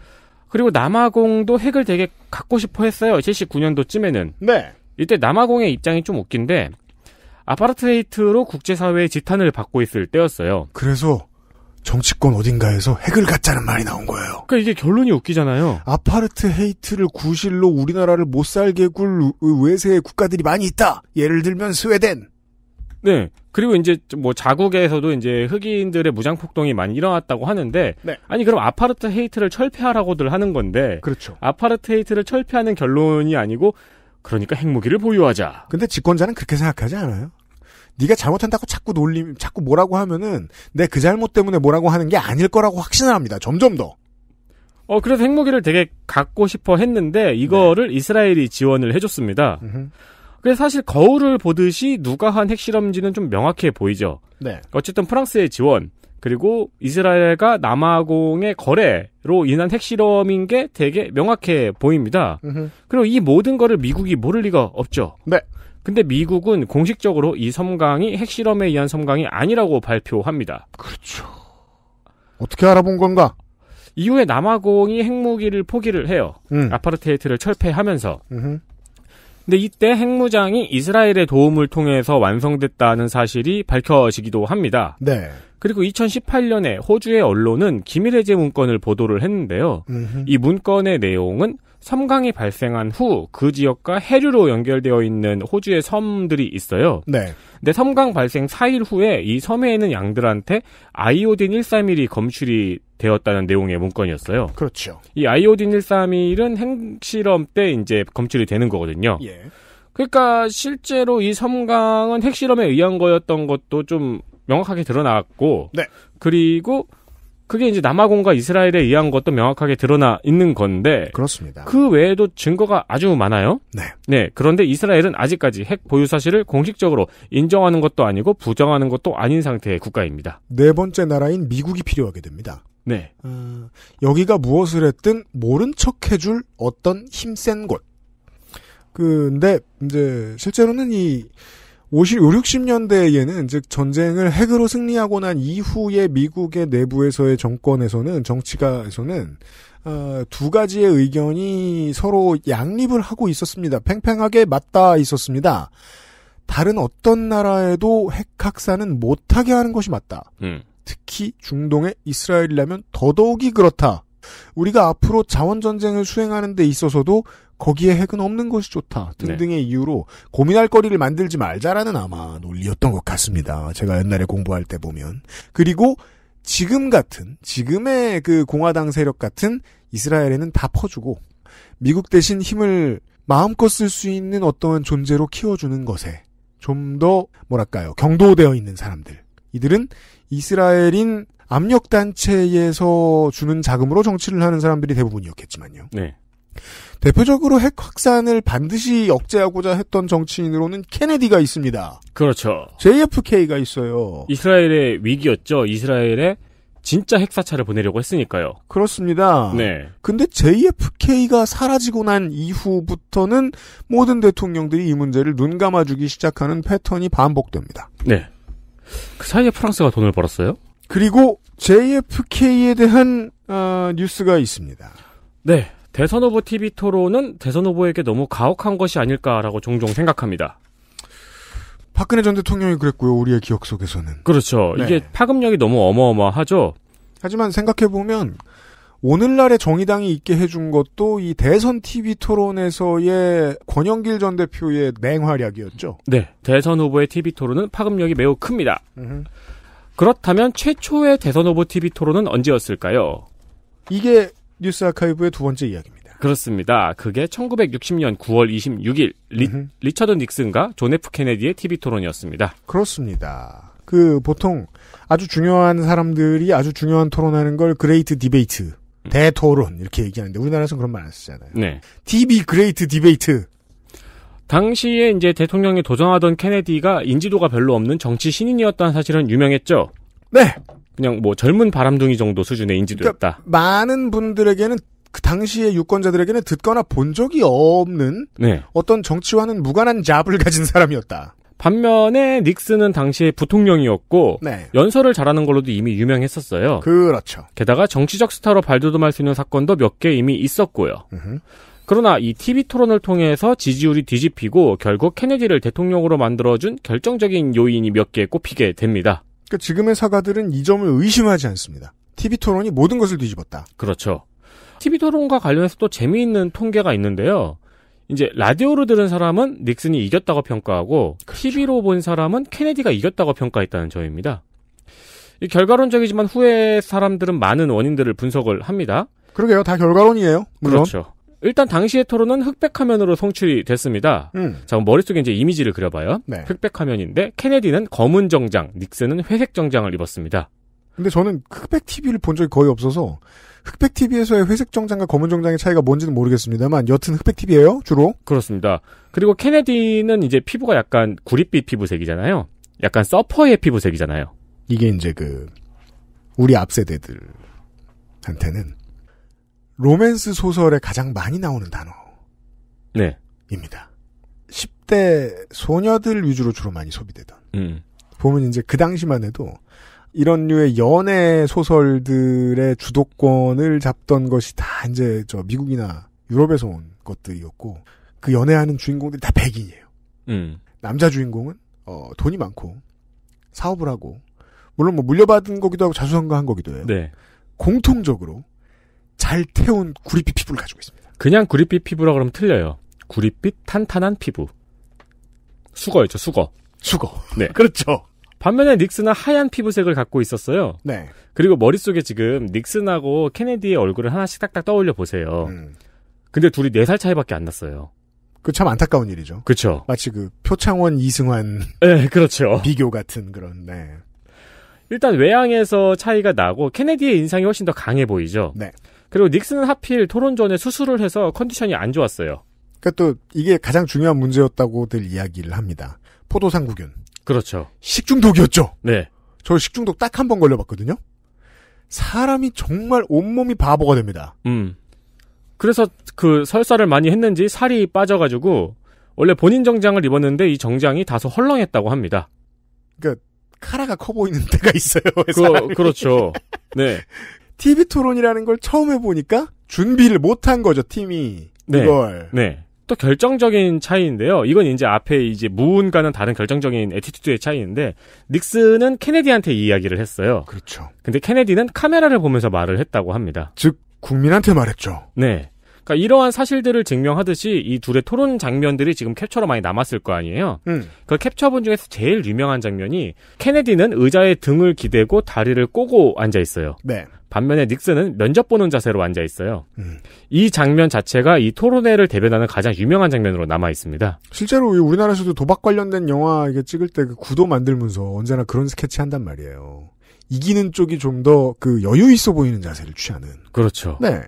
그리고 남아공도 핵을 되게 갖고 싶어 했어요. 79년도쯤에는. 네. 이때 남아공의 입장이 좀 웃긴데 아파르트헤이트로 국제사회의 지탄을 받고 있을 때였어요. 그래서 정치권 어딘가에서 핵을 갖자는 말이 나온 거예요. 그러니까 이게 결론이 웃기잖아요. 아파르트헤이트를 구실로 우리나라를 못 살게 굴 외세의 국가들이 많이 있다. 예를 들면 스웨덴. 네. 그리고 이제 뭐 자국에서도 이제 흑인들의 무장 폭동이 많이 일어났다고 하는데 네. 아니 그럼 아파르트 헤이트를 철폐하라고들 하는 건데 그렇죠. 아파르트 헤이트를 철폐하는 결론이 아니고 그러니까 핵무기를 보유하자. 근데 집권자는 그렇게 생각하지 않아요? 네가 잘못한다고 자꾸 놀림, 자꾸 뭐라고 하면은 내 그 잘못 때문에 뭐라고 하는 게 아닐 거라고 확신을 합니다. 점점 더. 어 그래서 핵무기를 되게 갖고 싶어 했는데 이거를 네. 이스라엘이 지원을 해줬습니다. 그래서 사실 거울을 보듯이 누가 한 핵실험지는 좀 명확해 보이죠. 네. 어쨌든 프랑스의 지원 그리고 이스라엘과 남아공의 거래로 인한 핵실험인 게 되게 명확해 보입니다. 으흠. 그리고 이 모든 거를 미국이 모를 리가 없죠. 네. 근데 미국은 공식적으로 이 섬광이 핵실험에 의한 섬광이 아니라고 발표합니다. 그렇죠. 어떻게 알아본 건가? 이후에 남아공이 핵무기를 포기를 해요. 음. 아파르테이트를 철폐하면서. 으흠. 근데 이때 핵무장이 이스라엘의 도움을 통해서 완성됐다는 사실이 밝혀지기도 합니다. 네. 그리고 2018년에 호주의 언론은 기밀 해제 문건을 보도를 했는데요. 음흠. 이 문건의 내용은 섬강이 발생한 후 그 지역과 해류로 연결되어 있는 호주의 섬들이 있어요. 네. 근데 섬강 발생 4일 후에 이 섬에 있는 양들한테 아이오딘 131이 검출이 되었다는 내용의 문건이었어요. 그렇죠. 이 아이오딘 131은 핵실험 때 이제 검출이 되는 거거든요. 예. 그러니까 실제로 이 섬광은 핵실험에 의한 거였던 것도 좀 명확하게 드러났고 네. 그리고 그게 이제 남아공과 이스라엘에 의한 것도 명확하게 드러나 있는 건데 그렇습니다. 그 외에도 증거가 아주 많아요. 네. 네. 그런데 이스라엘은 아직까지 핵 보유 사실을 공식적으로 인정하는 것도 아니고 부정하는 것도 아닌 상태의 국가입니다. 네 번째 나라인 미국이 필요하게 됩니다. 네. 어, 여기가 무엇을 했든 모른 척 해줄 어떤 힘센 곳. 근데 이제 실제로는 이 50, 60년대에는 즉 전쟁을 핵으로 승리하고 난 이후에 미국의 내부에서의 정권에서는 정치가에서는 어, 두 가지의 의견이 서로 양립을 하고 있었습니다. 팽팽하게 맞닿아 있었습니다. 다른 어떤 나라에도 핵 학사는 못하게 하는 것이 맞다. 음. 특히 중동의 이스라엘이라면 더더욱이 그렇다. 우리가 앞으로 자원전쟁을 수행하는 데 있어서도 거기에 핵은 없는 것이 좋다 등등의 네. 이유로 고민할 거리를 만들지 말자라는 아마 논리였던 것 같습니다. 제가 옛날에 공부할 때 보면 그리고 지금 같은 지금의 그 공화당 세력 같은 이스라엘에는 다 퍼주고 미국 대신 힘을 마음껏 쓸 수 있는 어떠한 존재로 키워주는 것에 좀 더 뭐랄까요 경도되어 있는 사람들 이들은 이스라엘인 압력 단체에서 주는 자금으로 정치를 하는 사람들이 대부분이었겠지만요. 네. 대표적으로 핵 확산을 반드시 억제하고자 했던 정치인으로는 케네디가 있습니다. 그렇죠. JFK가 있어요. 이스라엘의 위기였죠. 이스라엘의 진짜 핵사찰을 보내려고 했으니까요. 그렇습니다. 네. 근데 JFK가 사라지고 난 이후부터는 모든 대통령들이 이 문제를 눈 감아주기 시작하는 패턴이 반복됩니다. 네. 그 사이에 프랑스가 돈을 벌었어요? 그리고 JFK에 대한 어, 뉴스가 있습니다. 네. 대선 후보 TV 토론은 대선 후보에게 너무 가혹한 것이 아닐까라고 종종 생각합니다. 박근혜 전 대통령이 그랬고요. 우리의 기억 속에서는. 그렇죠. 네. 이게 파급력이 너무 어마어마하죠. 하지만 생각해보면 오늘날의 정의당이 있게 해준 것도 이 대선 TV 토론에서의 권영길 전 대표의 맹활약이었죠. 네. 대선 후보의 TV 토론은 파급력이 매우 큽니다. 으흠. 그렇다면 최초의 대선 후보 TV 토론은 언제였을까요? 이게 뉴스 아카이브의 두 번째 이야기입니다. 그렇습니다. 그게 1960년 9월 26일 리, 으흠. 리처드 닉슨과 존 F 케네디의 TV 토론이었습니다. 그렇습니다. 그 보통 아주 중요한 사람들이 아주 중요한 토론하는 걸 그레이트 디베이트 음. 대토론 이렇게 얘기하는데 우리나라에서는 그런 말 안 쓰잖아요. 네. DB 그레이트 디베이트. 당시에 이제 대통령에 도전하던 케네디가 인지도가 별로 없는 정치 신인이었다는 사실은 유명했죠. 네. 그냥 뭐 젊은 바람둥이 정도 수준의 인지도였다. 그러니까 많은 분들에게는 그 당시의 유권자들에게는 듣거나 본 적이 없는 네. 어떤 정치와는 무관한 잡을 가진 사람이었다. 반면에 닉슨은 당시에 부통령이었고 네. 연설을 잘하는 걸로도 이미 유명했었어요. 그렇죠. 게다가 정치적 스타로 발돋움할 수 있는 사건도 몇 개 이미 있었고요. 으흠. 그러나 이 TV 토론을 통해서 지지율이 뒤집히고 결국 케네디를 대통령으로 만들어준 결정적인 요인이 몇 개 꼽히게 됩니다. 그러니까 지금의 사가들은 이 점을 의심하지 않습니다. TV 토론이 모든 것을 뒤집었다. 그렇죠. TV 토론과 관련해서 또 재미있는 통계가 있는데요. 이제 라디오로 들은 사람은 닉슨이 이겼다고 평가하고 그렇죠. TV로 본 사람은 케네디가 이겼다고 평가했다는 점입니다. 결과론적이지만 후에 사람들은 많은 원인들을 분석을 합니다. 그러게요. 다 결과론이에요. 물론. 그렇죠. 일단 당시의 토론은 흑백 화면으로 송출이 됐습니다. 음. 자, 머릿속에 이제 이미지를 그려봐요. 네. 흑백 화면인데 케네디는 검은 정장, 닉슨은 회색 정장을 입었습니다. 근데 저는 흑백 TV를 본 적이 거의 없어서 흑백 TV에서의 회색 정장과 검은 정장의 차이가 뭔지는 모르겠습니다만 여튼 흑백 TV예요 주로 그렇습니다. 그리고 케네디는 이제 피부가 약간 구릿빛 피부색이잖아요. 약간 서퍼의 피부색이잖아요. 이게 이제 그 우리 앞 세대들한테는 로맨스 소설에 가장 많이 나오는 단어. 입니다. 10대 소녀들 위주로 주로 많이 소비되던. 음. 보면 이제 그 당시만 해도 이런 류의 연애 소설들의 주도권을 잡던 것이 다 이제 저 미국이나 유럽에서 온 것들이었고 그 연애하는 주인공들이 다 백인이에요. 음. 남자 주인공은 어, 돈이 많고 사업을 하고 물론 뭐 물려받은 거기도 하고 자수성가한 거기도 해요. 네. 공통적으로 잘 태운 구리빛 피부를 가지고 있습니다. 그냥 구리빛 피부라 그러면 틀려요. 구리빛 탄탄한 피부. 수거였죠, 수거. 수거. 네. 그렇죠. 반면에 닉슨은 하얀 피부색을 갖고 있었어요. 네. 그리고 머릿속에 지금 닉슨하고 케네디의 얼굴을 하나씩 딱딱 떠올려 보세요. 음. 근데 둘이 4살 차이밖에 안 났어요. 그 참 안타까운 일이죠. 그렇죠. 마치 그 표창원 이승환 네, 그렇죠. 비교 같은 그런 네. 일단 외향에서 차이가 나고 케네디의 인상이 훨씬 더 강해 보이죠. 네. 그리고 닉슨은 하필 토론 전에 수술을 해서 컨디션이 안 좋았어요. 그러니까 또 이게 가장 중요한 문제였다고들 이야기를 합니다. 포도상구균. 그렇죠. 식중독이었죠. 네. 저 식중독 딱 한 번 걸려봤거든요. 사람이 정말 온몸이 바보가 됩니다. 음. 그래서 그 설사를 많이 했는지 살이 빠져가지고 원래 본인 정장을 입었는데 이 정장이 다소 헐렁했다고 합니다. 그러니까 카라가 커 보이는 데가 있어요. 그, 그렇죠. 네. TV 토론이라는 걸 처음 해보니까 준비를 못한 거죠 팀이 네. 이걸. 네. 또 결정적인 차이인데요. 이건 이제 앞에 이제 무운과는 다른 결정적인 에티튜드의 차이인데 닉슨은 케네디한테 이야기를 했어요. 그렇죠. 근데 케네디는 카메라를 보면서 말을 했다고 합니다. 즉 국민한테 말했죠. 네. 그러니까 이러한 사실들을 증명하듯이 이 둘의 토론 장면들이 지금 캡처로 많이 남았을 거 아니에요. 음. 그 캡처본 중에서 제일 유명한 장면이 케네디는 의자의 등을 기대고 다리를 꼬고 앉아 있어요. 네. 반면에 닉슨은 면접 보는 자세로 앉아 있어요. 음. 이 장면 자체가 이 토론회를 대변하는 가장 유명한 장면으로 남아 있습니다. 실제로 우리나라에서도 도박 관련된 영화 이게 찍을 때그 구도 만들면서 언제나 그런 스케치 한단 말이에요. 이기는 쪽이 좀 더 그 여유 있어 보이는 자세를 취하는. 그렇죠. 네.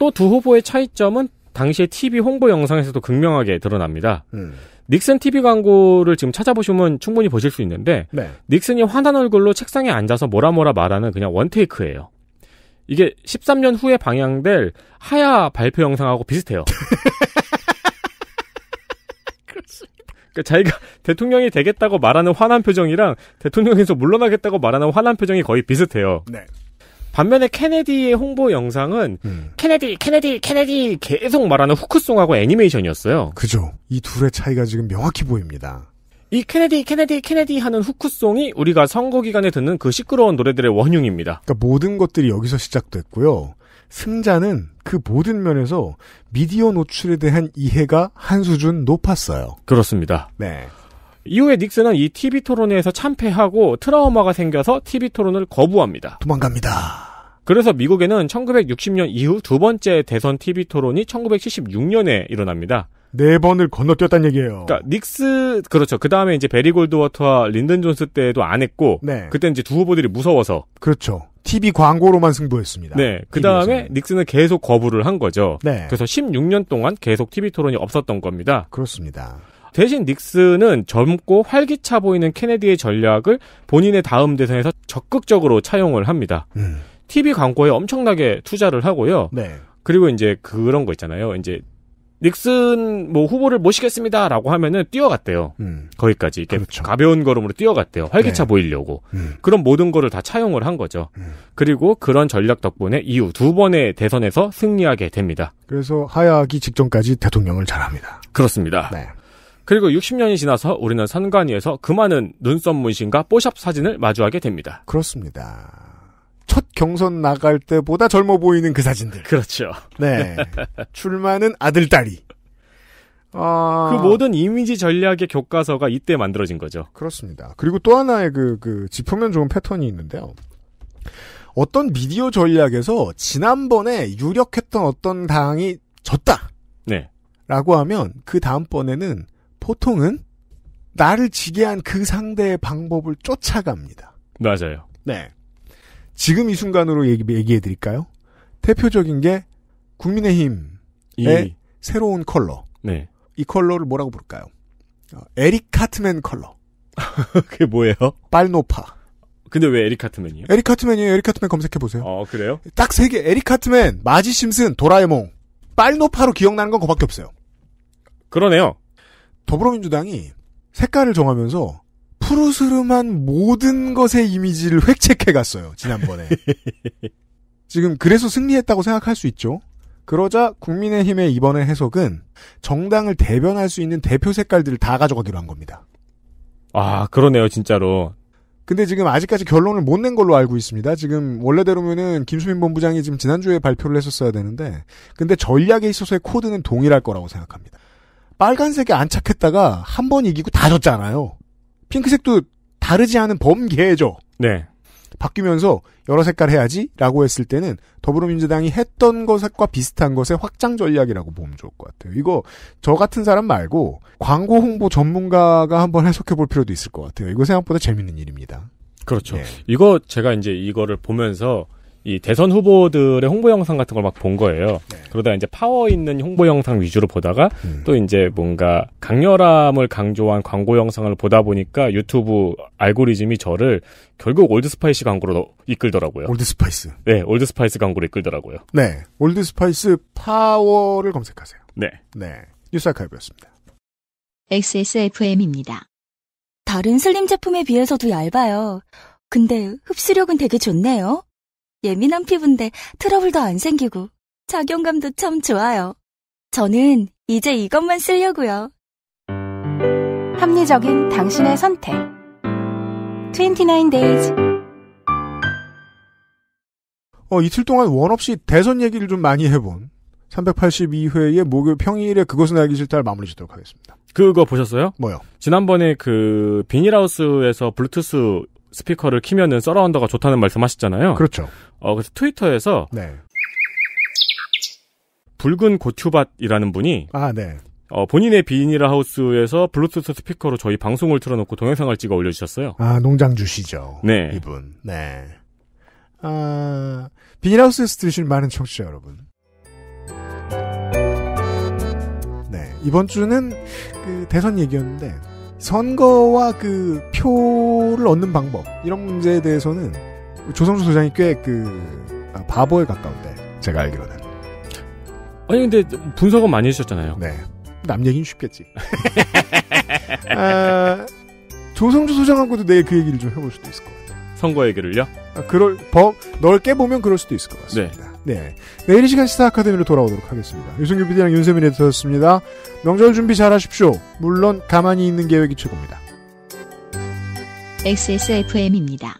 또두 후보의 차이점은 당시의 TV 홍보 영상에서도 극명하게 드러납니다. 음. 닉슨 TV 광고를 지금 찾아보시면 충분히 보실 수 있는데 네. 닉슨이 화난 얼굴로 책상에 앉아서 뭐라 뭐라 말하는 그냥 원테이크예요. 이게 13년 후에 방영될 하야 발표 영상하고 비슷해요. 그러니까 자기가 대통령이 되겠다고 말하는 화난 표정이랑 대통령에서 물러나겠다고 말하는 화난 표정이 거의 비슷해요. 네. 반면에 케네디의 홍보 영상은 음. 케네디 케네디 케네디 계속 말하는 후크송하고 애니메이션이었어요. 그죠. 이 둘의 차이가 지금 명확히 보입니다. 이 케네디 케네디 케네디 하는 후크송이 우리가 선거 기간에 듣는 그 시끄러운 노래들의 원흉입니다. 그러니까 모든 것들이 여기서 시작됐고요. 승자는 그 모든 면에서 미디어 노출에 대한 이해가 한 수준 높았어요. 그렇습니다. 네. 이후에 닉슨은 이 TV 토론회에서 참패하고 트라우마가 생겨서 TV 토론을 거부합니다. 도망갑니다. 그래서 미국에는 1960년 이후 두 번째 대선 TV 토론이 1976년에 일어납니다. 네 번을 건너뛰었다는 얘기예요. 그러니까 닉스 그렇죠. 그 다음에 이제 베리 골드워터와 린든 존스 때도 안 했고, 네. 그때 이제 두 후보들이 무서워서 그렇죠. TV 광고로만 승부했습니다. 네. 그 다음에 닉슨은 계속 거부를 한 거죠. 네. 그래서 16년 동안 계속 TV 토론이 없었던 겁니다. 그렇습니다. 대신 닉슨은 젊고 활기차 보이는 케네디의 전략을 본인의 다음 대선에서 적극적으로 차용을 합니다. 음. TV 광고에 엄청나게 투자를 하고요. 네. 그리고 이제 그런 거 있잖아요. 이제 닉슨 뭐 후보를 모시겠습니다라고 하면은 뛰어갔대요. 음. 거기까지 이렇게 그렇죠. 가벼운 걸음으로 뛰어갔대요. 활기차 네. 보이려고. 음. 그런 모든 거를 다 차용을 한 거죠. 음. 그리고 그런 전략 덕분에 이후 두 번의 대선에서 승리하게 됩니다. 그래서 하야하기 직전까지 대통령을 잘합니다. 그렇습니다. 네. 그리고 60년이 지나서 우리는 선관위에서 그 많은 눈썹 문신과 뽀샵 사진을 마주하게 됩니다. 그렇습니다. 첫 경선 나갈 때보다 젊어 보이는 그 사진들. 그렇죠. 네. 출마는 아들, 딸이. 아... 그 모든 이미지 전략의 교과서가 이때 만들어진 거죠. 그렇습니다. 그리고 또 하나의 그, 그, 짚으면 좋은 패턴이 있는데요. 어떤 미디어 전략에서 지난번에 유력했던 어떤 당이 졌다. 네. 라고 하면 그 다음번에는 보통은 나를 지게 한 그 상대의 방법을 쫓아갑니다. 맞아요. 네. 지금 이 순간으로 얘기, 얘기해 드릴까요? 대표적인 게 국민의힘의 이... 새로운 컬러. 네. 이 컬러를 뭐라고 부를까요? 어, 에릭 카트맨 컬러. 그게 뭐예요? 빨노파. 근데 왜 에릭 카트맨이요? 에릭 카트맨이에요. 에릭 카트맨 검색해 보세요. 어, 그래요? 딱 세 개. 에릭 카트맨, 마지 심슨, 도라에몽. 빨노파로 기억나는 건 그밖에 거 없어요. 그러네요. 더불어민주당이 색깔을 정하면서 푸르스름한 모든 것의 이미지를 획책해 갔어요. 지난번에. 지금 그래서 승리했다고 생각할 수 있죠. 그러자 국민의힘의 이번의 해석은 정당을 대변할 수 있는 대표 색깔들을 다 가져가기로 한 겁니다. 아, 그러네요, 진짜로. 근데 지금 아직까지 결론을 못 낸 걸로 알고 있습니다. 지금 원래대로면은 김수민 본부장이 지금 지난주에 발표를 했었어야 되는데, 근데 전략에 있어서의 코드는 동일할 거라고 생각합니다. 빨간색에 안착했다가 한 번 이기고 다 졌잖아요. 핑크색도 다르지 않은 범계죠. 네. 바뀌면서 여러 색깔 해야지라고 했을 때는 더불어민주당이 했던 것과 비슷한 것의 확장 전략이라고 보면 좋을 것 같아요. 이거 저 같은 사람 말고 광고 홍보 전문가가 한번 해석해 볼 필요도 있을 것 같아요. 이거 생각보다 재밌는 일입니다. 그렇죠. 네. 이거 제가 이제 이거를 보면서 이 대선 후보들의 홍보 영상 같은 걸 막 본 거예요. 네. 그러다 이제 파워 있는 홍보 영상 위주로 보다가 음. 또 이제 뭔가 강렬함을 강조한 광고 영상을 보다 보니까 유튜브 알고리즘이 저를 결국 올드스파이스 광고로 이끌더라고요. 올드스파이스. 네, 올드스파이스 광고로 이끌더라고요. 네, 올드스파이스 파워를 검색하세요. 네. 네, 뉴스 아카이브였습니다. XSFM입니다. 다른 슬림 제품에 비해서도 얇아요. 근데 흡수력은 되게 좋네요. 예민한 피부인데 트러블도 안 생기고 작용감도 참 좋아요. 저는 이제 이것만 쓰려고요. 합리적인 당신의 선택. 29 days. 어, 이틀 동안 원 없이 대선 얘기를 좀 많이 해본 382회의 목요 평일에 그것은 알기 싫다를 마무리 짓도록 하겠습니다. 그거 보셨어요? 뭐요? 지난번에 그 비닐하우스에서 블루투스 스피커를 키면은 서라운더가 좋다는 말씀하셨잖아요. 그렇죠. 어, 그래서 트위터에서 네. 붉은 고추밭이라는 분이 아, 네. 어, 본인의 비니라 하우스에서 블루투스 스피커로 저희 방송을 틀어놓고 동영상을 찍어 올려주셨어요. 아, 농장 주시죠. 네. 이분. 네. 아, 비니라 하우스에서 들으실 많은 청취자 여러분. 네. 이번 주는 그 대선 얘기였는데, 선거와 그 표를 얻는 방법 이런 문제에 대해서는 조성주 소장이 꽤그 아, 바보에 가까운데 제가 알기로는 아니 근데 분석은 많이 하셨잖아요 네. 남 얘기는 쉽겠지. 아, 조성주 소장하고도 내일 그 얘기를 좀 해볼 수도 있을 것 같아요. 선거 얘기를요? 아, 그럴 범 넓게 보면 그럴 수도 있을 것 같습니다. 네. 네. 내일 이 시간 스타 아카데미로 돌아오도록 하겠습니다. 유승규 PD랑 윤세민 에디터였습니다. 명절 준비 잘 하십시오. 물론 가만히 있는 계획이 최고입니다. XSFM입니다.